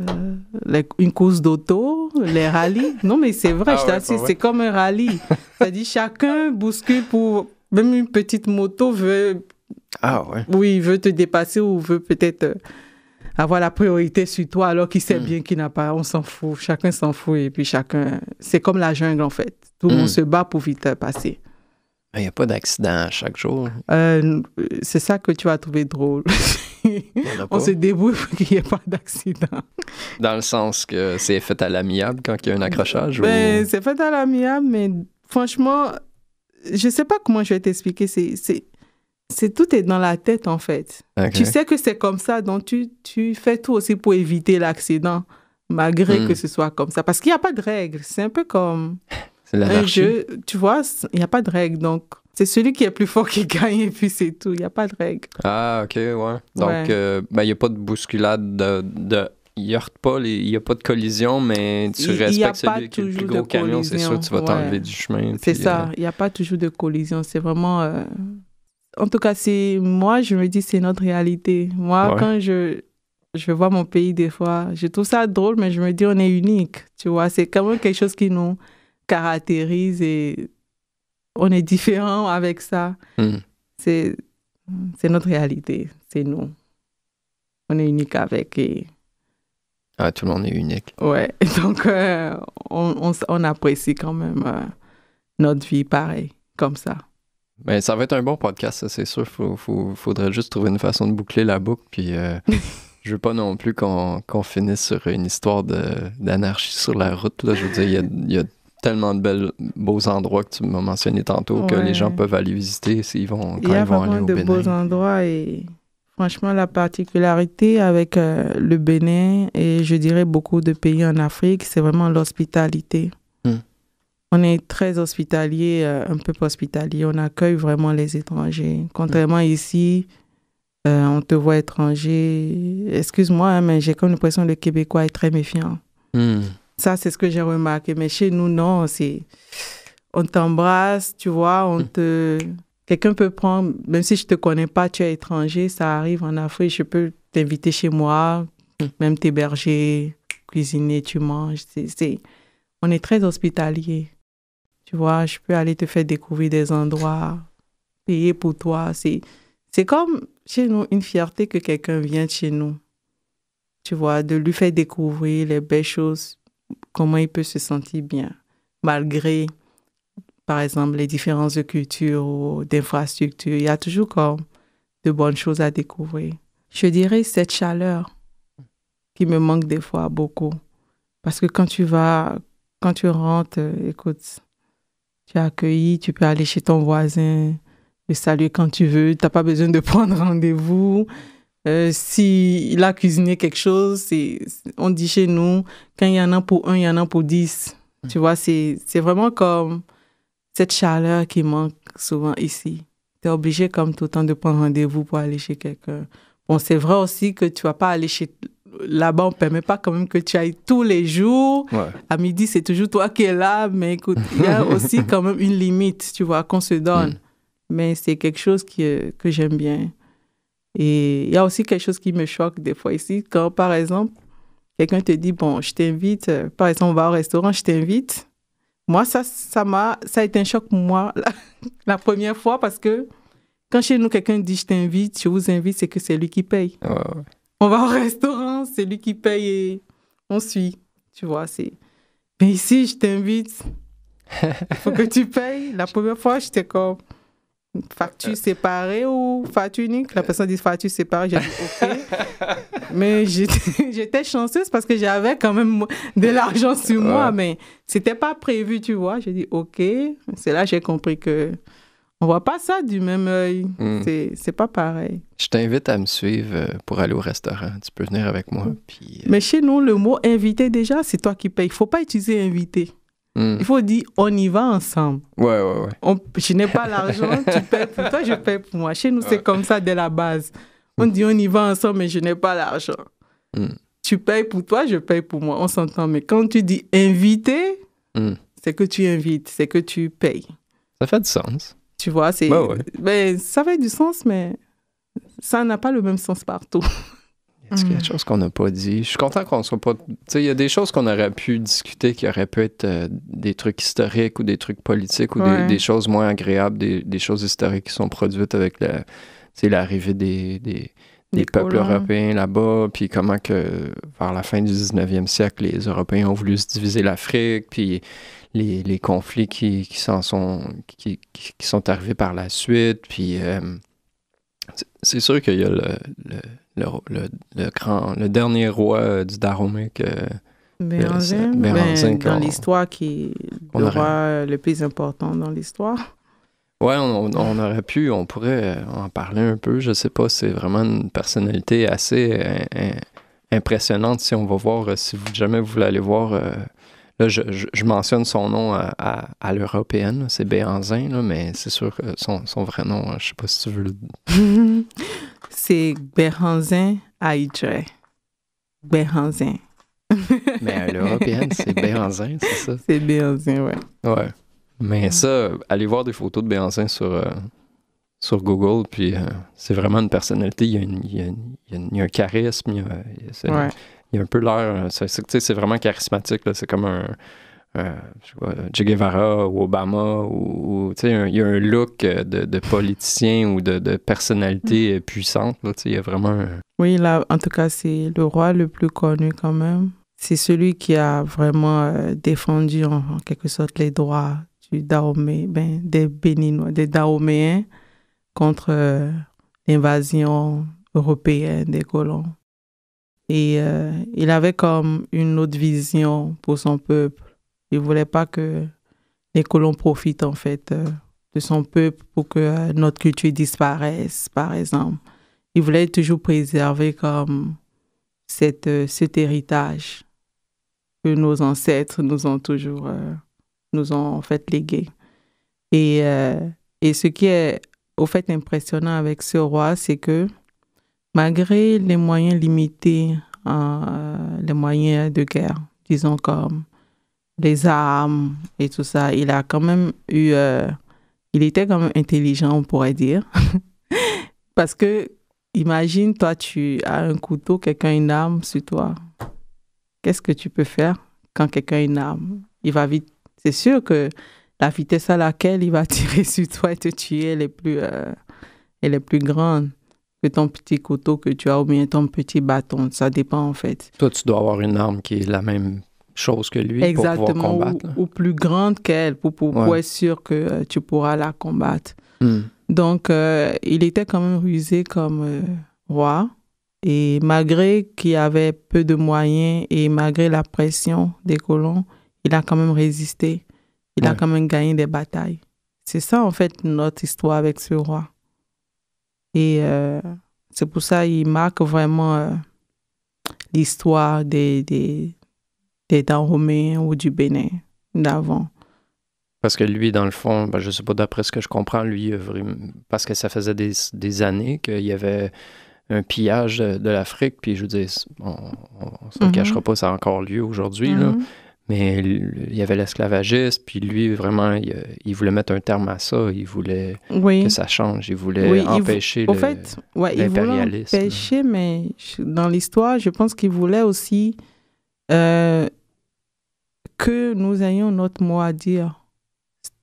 euh, une course d'auto, les rallyes. Non, mais c'est vrai, ah c'est comme un rallye. C'est-à-dire, chacun bouscule pour. Même une petite moto veut. Ah ouais. Oui, veut te dépasser ou veut peut-être euh, avoir la priorité sur toi, alors qu'il sait hmm. bien qu'il n'a pas. On s'en fout, chacun s'en fout, et puis chacun. C'est comme la jungle, en fait. Tout le hmm. monde se bat pour vite passer. Ah, il n'y a pas d'accident chaque jour. Euh, c'est ça que tu as trouvé drôle. On se débrouille pour qu'il n'y ait pas d'accident. Dans le sens que c'est fait à l'amiable quand il y a un accrochage? Ben, C'est fait à l'amiable, mais franchement, je ne sais pas comment je vais t'expliquer. C'est, c'est, c'est tout est dans la tête, en fait. Tu sais que c'est comme ça, donc tu, tu fais tout aussi pour éviter l'accident, malgré hmm. que ce soit comme ça. Parce qu'il n'y a pas de règles. C'est un peu comme... Un jeu, tu vois, il n'y a pas de règle. Donc, c'est celui qui est plus fort qui gagne et puis c'est tout. Il n'y a pas de règle. Ah, ok, ouais. Donc, euh, ben, il n'y a pas de bousculade de. de... Il n'y a pas de collision, mais tu respectes celui qui est le plus gros camion, c'est sûr, tu vas t'enlever du chemin. C'est ça, euh, il n'y a pas toujours de collision. C'est vraiment. Euh, en tout cas, c'est moi, je me dis, c'est notre réalité. Moi, quand je, je vois mon pays, des fois, je trouve ça drôle, mais je me dis, on est unique. Tu vois, c'est quand même quelque chose qui nous caractérise et on est différent avec ça. Hmm. c'est C'est notre réalité, c'est nous. On est unique avec. Et... Ah, tout le monde est unique. Ouais, donc euh, on, on, apprécie quand même euh, notre vie pareil, comme ça. mais ben, ça va être un bon podcast, c'est sûr. Faut, faudrait juste trouver une façon de boucler la boucle. Puis euh, je veux pas non plus qu'on qu finisse sur une histoire d'anarchie sur la route. Là. Je veux dire, il y a tellement de beaux endroits que tu m'as mentionné tantôt que les gens peuvent aller visiter s'ils vont, quand Il y a vraiment de beaux endroits et franchement, la particularité avec euh, le Bénin et je dirais beaucoup de pays en Afrique, c'est vraiment l'hospitalité. Hmm. On est très hospitalier, euh, un peu hospitalier. On accueille vraiment les étrangers. Contrairement hmm. ici, euh, on te voit étranger. Excuse-moi, hein, mais j'ai comme l'impression que le Québécois est très méfiant. Hum. Ça, c'est ce que j'ai remarqué. Mais chez nous, non, c'est. On t'embrasse, tu vois, on mm. te. Quelqu'un peut prendre, même si je ne te connais pas, tu es étranger, ça arrive en Afrique, je peux t'inviter chez moi, mm. même t'héberger, cuisiner, tu manges. C'est, On est très hospitalier. Tu vois, je peux aller te faire découvrir des endroits, payer pour toi. C'est, c'est comme chez nous une fierté que quelqu'un vienne chez nous. Tu vois, de lui faire découvrir les belles choses comment il peut se sentir bien, malgré, par exemple, les différences de culture ou d'infrastructure. Il y a toujours comme de bonnes choses à découvrir. Je dirais cette chaleur qui me manque des fois beaucoup. Parce que quand tu vas, quand tu rentres, écoute, tu es accueilli, tu peux aller chez ton voisin, le saluer quand tu veux, tu n'as pas besoin de prendre rendez-vous. Euh, si S'il a cuisiné quelque chose, c'est on dit chez nous, quand il y en a pour un, il y en a pour dix. Mm. Tu vois, c'est vraiment comme cette chaleur qui manque souvent ici. Tu es obligé comme tout le temps de prendre rendez-vous pour aller chez quelqu'un. Bon, c'est vrai aussi que tu vas pas aller chez là-bas, on ne permet pas quand même que tu ailles tous les jours. À midi, c'est toujours toi qui es là, mais écoute, il y a aussi quand même une limite, tu vois, qu'on se donne. Mm. Mais c'est quelque chose que j'aime bien. Et il y a aussi quelque chose qui me choque des fois ici, quand par exemple, quelqu'un te dit, bon, je t'invite, euh, par exemple, on va au restaurant, je t'invite. Moi, ça, ça, m'a, ça a été un choc pour moi la, première fois parce que quand chez nous, quelqu'un dit, je t'invite, je vous invite, c'est que c'est lui qui paye. On va au restaurant, c'est lui qui paye et on suit. Tu vois, c'est... Mais ici, je t'invite. Il faut que tu payes. La première fois, j'étais comme facture euh. séparée ou facture unique La personne dit facture séparée, j'ai dit OK. mais j'étais chanceuse parce que j'avais quand même de l'argent sur moi, mais c'était pas prévu, tu vois. J'ai dit OK. C'est là j'ai compris que on voit pas ça du même œil. Hmm. Ce C'est pas pareil. Je t'invite à me suivre euh, pour aller au restaurant. Tu peux venir avec moi. Hmm. Puis, euh, Mais chez nous, le mot invité, déjà, c'est toi qui payes. Il faut pas utiliser invité. Mm. Il faut dire, on y va ensemble. Ouais, ouais, ouais. je n'ai pas l'argent, tu payes pour toi, je paye pour moi. Chez nous, c'est comme ça dès la base. On mm. dit, on y va ensemble, mais je n'ai pas l'argent. Mm. Tu payes pour toi, je paye pour moi. On s'entend. Mais quand tu dis invité », c'est que tu invites, c'est que tu payes. Ça fait du sens. Tu vois, c'est. Bah ça fait du sens, mais ça n'a pas le même sens partout. Est-ce qu'il y a hmm. des choses qu'on n'a pas dit? Je suis content qu'on ne soit pas. Tu sais, il y a des choses qu'on aurait pu discuter qui auraient pu être euh, des trucs historiques ou des trucs politiques ou des, choses moins agréables, des, choses historiques qui sont produites avec la, l'arrivée des, des, peuples européens là-bas, puis comment que vers la fin du 19e siècle, les Européens ont voulu se diviser l'Afrique, puis les, conflits qui, s'en sont, qui, sont arrivés par la suite, puis. Euh, c'est sûr qu'il y a le le, le, le, grand, le dernier roi euh, du Dahomey que. Ben, dans l'histoire, qui est le roi euh, le plus important dans l'histoire. Ouais, on, aurait pu, on pourrait euh, en parler un peu. Je sais pas, c'est vraiment une personnalité assez impressionnante. Si on va voir, si jamais vous voulez aller voir Là, je, je, mentionne son nom à, à, l'européenne, c'est Béanzin, là, mais c'est sûr que son, son vrai nom, euh, je ne sais pas si tu veux le C'est Béanzin Aïdre. Béanzin. mais à l'européenne, c'est Béanzin, c'est ça? C'est Béanzin, oui. Ouais. Mais ça, allez voir des photos de Béanzin sur, euh, sur Google, puis euh, c'est vraiment une personnalité. Il y, a il, y a il y a un charisme, il y a, il y a un peu l'air. Euh, c'est vraiment charismatique. C'est comme un. Euh, che Guevara ou Obama ou, il y a un look euh, de, politicien ou de, personnalité mm. euh, puissante. Là, il y a vraiment Oui, là, en tout cas, c'est le roi le plus connu quand même. C'est celui qui a vraiment défendu en, quelque sorte les droits du Dahomey, ben, des Béninois, des Dahoméens contre l'invasion européenne des colons. Et euh, il avait comme une autre vision pour son peuple. Il voulait pas que les colons profitent en fait euh, de son peuple pour que euh, notre culture disparaisse, par exemple. Il voulait toujours préserver comme cette, cet héritage que nos ancêtres nous ont toujours nous ont en fait légué. Et, et ce qui est au fait impressionnant avec ce roi, c'est que malgré les moyens limités, euh, les moyens de guerre, disons comme les armes et tout ça, il a quand même eu, euh, il était quand même intelligent, on pourrait dire, parce que imagine toi, tu as un couteau, quelqu'un une arme sur toi, qu'est-ce que tu peux faire quand quelqu'un a une arme Il va vite, c'est sûr que la vitesse à laquelle il va tirer sur toi et te tuer, est plus, euh, elle plus grande que ton petit couteau que tu as ou bien ton petit bâton. Ça dépend en fait. Toi, tu dois avoir une arme qui est la même chose que lui Exactement, pour pouvoir combattre. Hein. Ou, plus grande qu'elle pour, pour, être sûr que euh, tu pourras la combattre. Hmm. Donc, euh, il était quand même rusé comme euh, roi. Et malgré qu'il avait peu de moyens et malgré la pression des colons, il a quand même résisté. Il a quand même gagné des batailles. C'est ça, en fait, notre histoire avec ce roi. Et euh, c'est pour ça qu'il marque vraiment euh, l'histoire des, des, des ou du Bénin d'avant. Parce que lui, dans le fond, ben, je ne sais pas, d'après ce que je comprends, lui, parce que ça faisait des, années qu'il y avait un pillage de, l'Afrique, puis je veux dire, on ne se mm-hmm. cachera pas, ça a encore lieu aujourd'hui, mm-hmm. Mais il y avait l'esclavagiste, puis lui, vraiment, il, voulait mettre un terme à ça. Il voulait que ça change. Il voulait empêcher il fait, il voulait empêcher, mais dans l'histoire, je pense qu'il voulait aussi euh, que nous ayons notre mot à dire.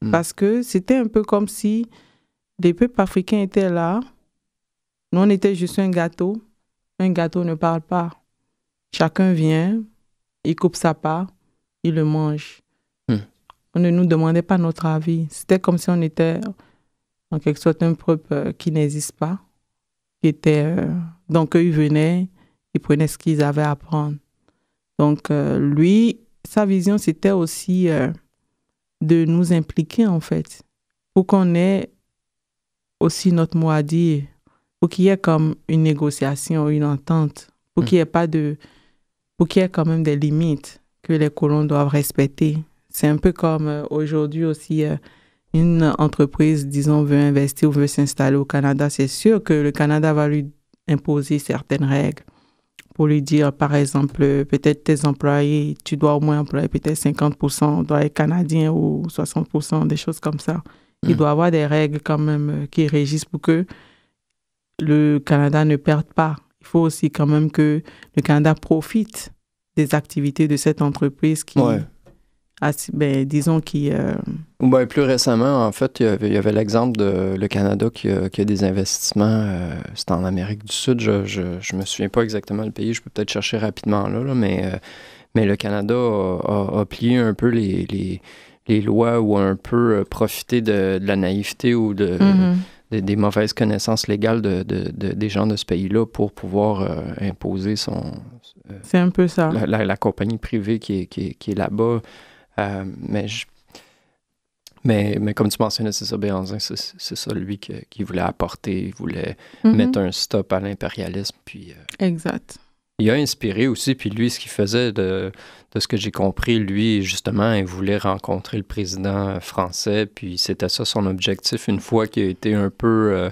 Hmm. Parce que c'était un peu comme si les peuples africains étaient là. Nous, on était juste un gâteau. Un gâteau ne parle pas. Chacun vient, il coupe sa part le mange hmm. On ne nous demandait pas notre avis. C'était comme si on était en quelque sorte un peuple euh, qui n'existe pas. Qui était, euh, donc, eux, ils venaient, ils prenaient ce qu'ils avaient à prendre. Donc, euh, lui, sa vision, c'était aussi de nous impliquer, en fait, pour qu'on ait aussi notre mot à dire, pour qu'il y ait comme une négociation, une entente, pour hmm. qu'il n'y ait pas de. pour qu'il y ait quand même des limites que les colons doivent respecter. C'est un peu comme euh, aujourd'hui aussi, euh, une entreprise, disons, veut investir ou veut s'installer au Canada, c'est sûr que le Canada va lui imposer certaines règles pour lui dire, par exemple, euh, peut-être tes employés, tu dois au moins employer peut-être 50% doit être canadien ou 60%, des choses comme ça. Il hmm. doit avoir des règles quand même qui régissent pour que le Canada ne perde pas. Il faut aussi quand même que le Canada profite des activités de cette entreprise qui, ben, disons, qui... Euh, ben, plus récemment, en fait, il y avait, l'exemple de le Canada qui a, des investissements, euh, c'est en Amérique du Sud, je, je, me souviens pas exactement le pays, je peux peut-être chercher rapidement là, là mais, euh, mais le Canada a, plié un peu les, lois ou a un peu profité de, la naïveté ou de... Mm-hmm. Des, mauvaises connaissances légales des gens de ce pays-là pour pouvoir imposer son, euh, c'est un peu ça. La, compagnie privée qui est, qui là-bas. Euh, mais, mais, mais comme tu mentionnais, c'est ça, Béanzin, c'est ça lui qui voulait apporter, il voulait mhm. mettre un stop à l'impérialisme. Puis, euh, exact. Il a inspiré aussi, puis lui, ce qu'il faisait, de, ce que j'ai compris, lui, justement, il voulait rencontrer le président français, puis c'était ça son objectif. Une fois qu'il a été un peu.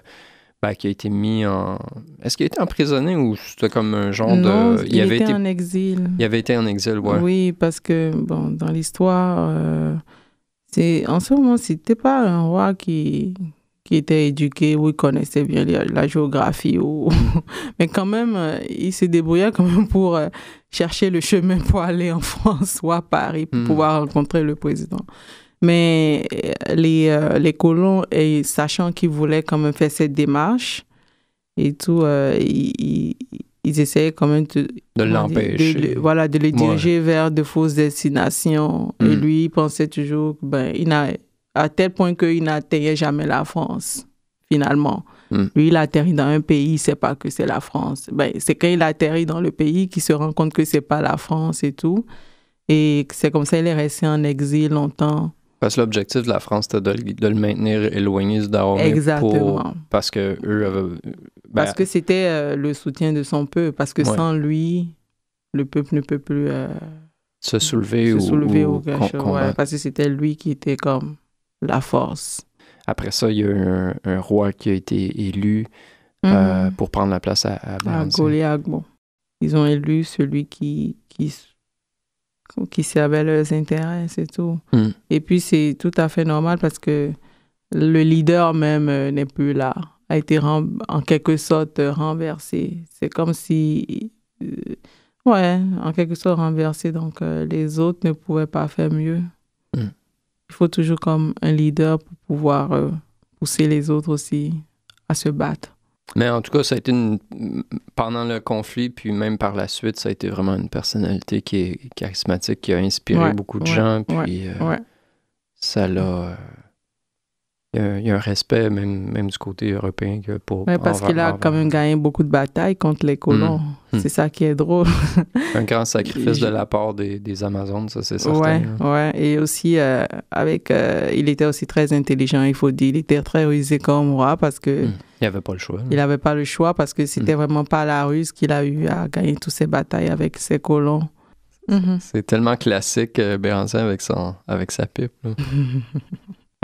Ben, qui a été mis en. Est-ce qu'il a été emprisonné ou c'était comme un genre de. Il, il avait été en exil. Il avait été en exil, ouais. Oui, parce que, bon, dans l'histoire, euh, c'est en ce moment, c'était pas un roi qui, qui était éduqué ou il connaissait bien la, géographie. Ou... Mais quand même, euh, il s'est débrouillé quand même pour euh, chercher le chemin pour aller en France ou à Paris, pour hmm. pouvoir rencontrer le président. Mais euh, les, euh, les colons, et, sachant qu'ils voulaient quand même faire cette démarche et tout, euh, ils, essayaient quand même de, l'empêcher. voilà, de les diriger vers de fausses destinations. Et mm. lui, il pensait toujours, ben, il à tel point qu'il n'atteignait jamais la France, finalement. Mm. Lui, il atterrit dans un pays, il ne sait pas que c'est la France. Ben, c'est quand il atterrit dans le pays qu'il se rend compte que ce n'est pas la France et tout. Et c'est comme ça qu'il est resté en exil longtemps. Parce que l'objectif de la France, c'était de, le maintenir éloigné du Dahomey. Exactement. parce que eux euh, ben, parce que c'était euh, le soutien de son peuple. Parce que sans lui, le peuple ne peut plus. Euh, se soulever ou. parce que c'était lui qui était comme la force. Après ça, il y a eu un, roi qui a été élu mhm. pour prendre la place à, à, à Ils ont élu celui qui, qui qui servaient leurs intérêts, c'est tout. Hmm. Et puis, c'est tout à fait normal parce que le leader même euh, n'est plus là, a été en quelque sorte euh, renversé. C'est comme si. Euh, ouais, en quelque sorte renversé. Donc, les autres ne pouvaient pas faire mieux. Hmm. Il faut toujours comme un leader pour pouvoir pousser les autres aussi à se battre. Mais en tout cas, ça a été une... pendant le conflit, puis même par la suite, ça a été vraiment une personnalité qui est charismatique, qui a inspiré beaucoup de gens, puis euh, ça l'a euh, il y, a, un respect, même, du côté européen, pour. Oui, parce qu'il a quand même gagné beaucoup de batailles contre les colons. Hmm. Hmm. C'est ça qui est drôle. un grand sacrifice de la part des, Amazones, ça, c'est certain. Oui, ouais. Et aussi, euh, avec, euh, il était aussi très intelligent, il faut dire. Il était très rusé comme roi parce que. Hmm. Il n'avait pas le choix. Il n'avait pas le choix parce que c'était vraiment pas la ruse qu'il a eu à gagner toutes ses batailles avec ses colons. Mhm. C'est tellement classique, euh, avec, son, avec sa pipe.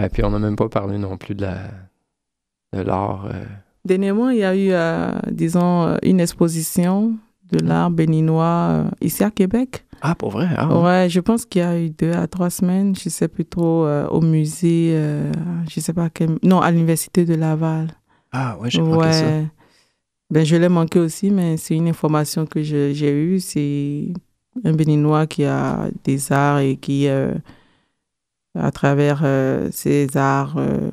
Et ah, puis on n'a même pas parlé non plus de la de l'art. Euh. Dernièrement, il y a eu, euh, disons, euh, une exposition de l'art béninois ici à Québec. Ah, pour vrai? Ah. ouais. je pense qu'il y a eu deux à trois semaines, je sais plus trop, au musée, je je sais pas quel... Non, à l'université de Laval. Ah, ouais, j'ai manqué ça. Ben, je l'ai manqué aussi, mais c'est une information que j'ai eue. C'est un Béninois qui a des arts et qui à travers euh, ces arts, euh,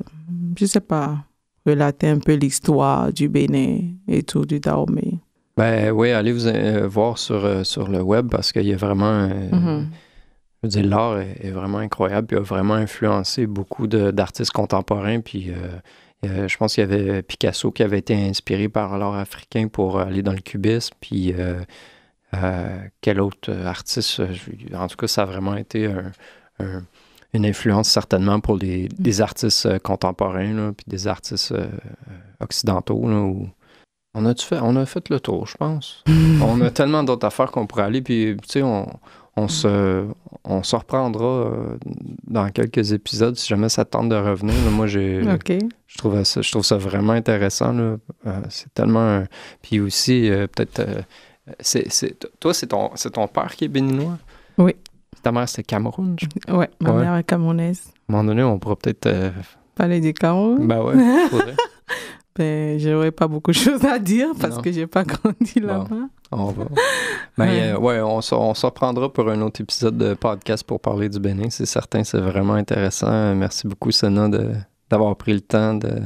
je sais pas, relater un peu l'histoire du Bénin et tout, du Dahomey. Ben oui, allez vous euh, voir sur, sur le web parce qu'il y a vraiment. Mm-hmm. Je veux dire, l'art est, vraiment incroyable et a vraiment influencé beaucoup d'artistes contemporains. Puis je pense qu'il y avait Picasso qui avait été inspiré par l'art africain pour aller dans le cubisme. Puis. quel autre artiste, en tout cas, ça a vraiment été un une influence certainement pour les, mm. artistes euh, contemporains, là, puis des artistes euh, occidentaux. On a, fait, on a fait le tour, je pense. on a tellement d'autres affaires qu'on pourrait aller, puis tu sais, on, on, mm. se, on se reprendra euh, dans quelques épisodes si jamais ça tente de revenir. moi, j'ai, je, trouve ça, je trouve ça vraiment intéressant. c'est tellement. Puis aussi, peut-être. c'est, toi, c'est ton, c'est ton père qui est béninois? Oui. Ta mère, c'est Cameroun, je ma mère est camerounaise. À un moment donné, on pourra peut-être. Euh, parler du Cameroun. Ben ouais, Mais ben, j'aurais pas beaucoup de choses à dire parce que que j'ai pas grandi là-bas. On va. Mais ouais, euh, on, s'en prendra pour un autre épisode de podcast pour parler du Bénin, c'est certain, c'est vraiment intéressant. Merci beaucoup, Sona, d'avoir pris le temps. de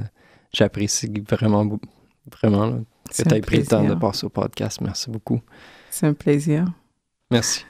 J'apprécie vraiment, vraiment que tu aies pris le temps de passer au podcast. Merci beaucoup. C'est un plaisir. Merci.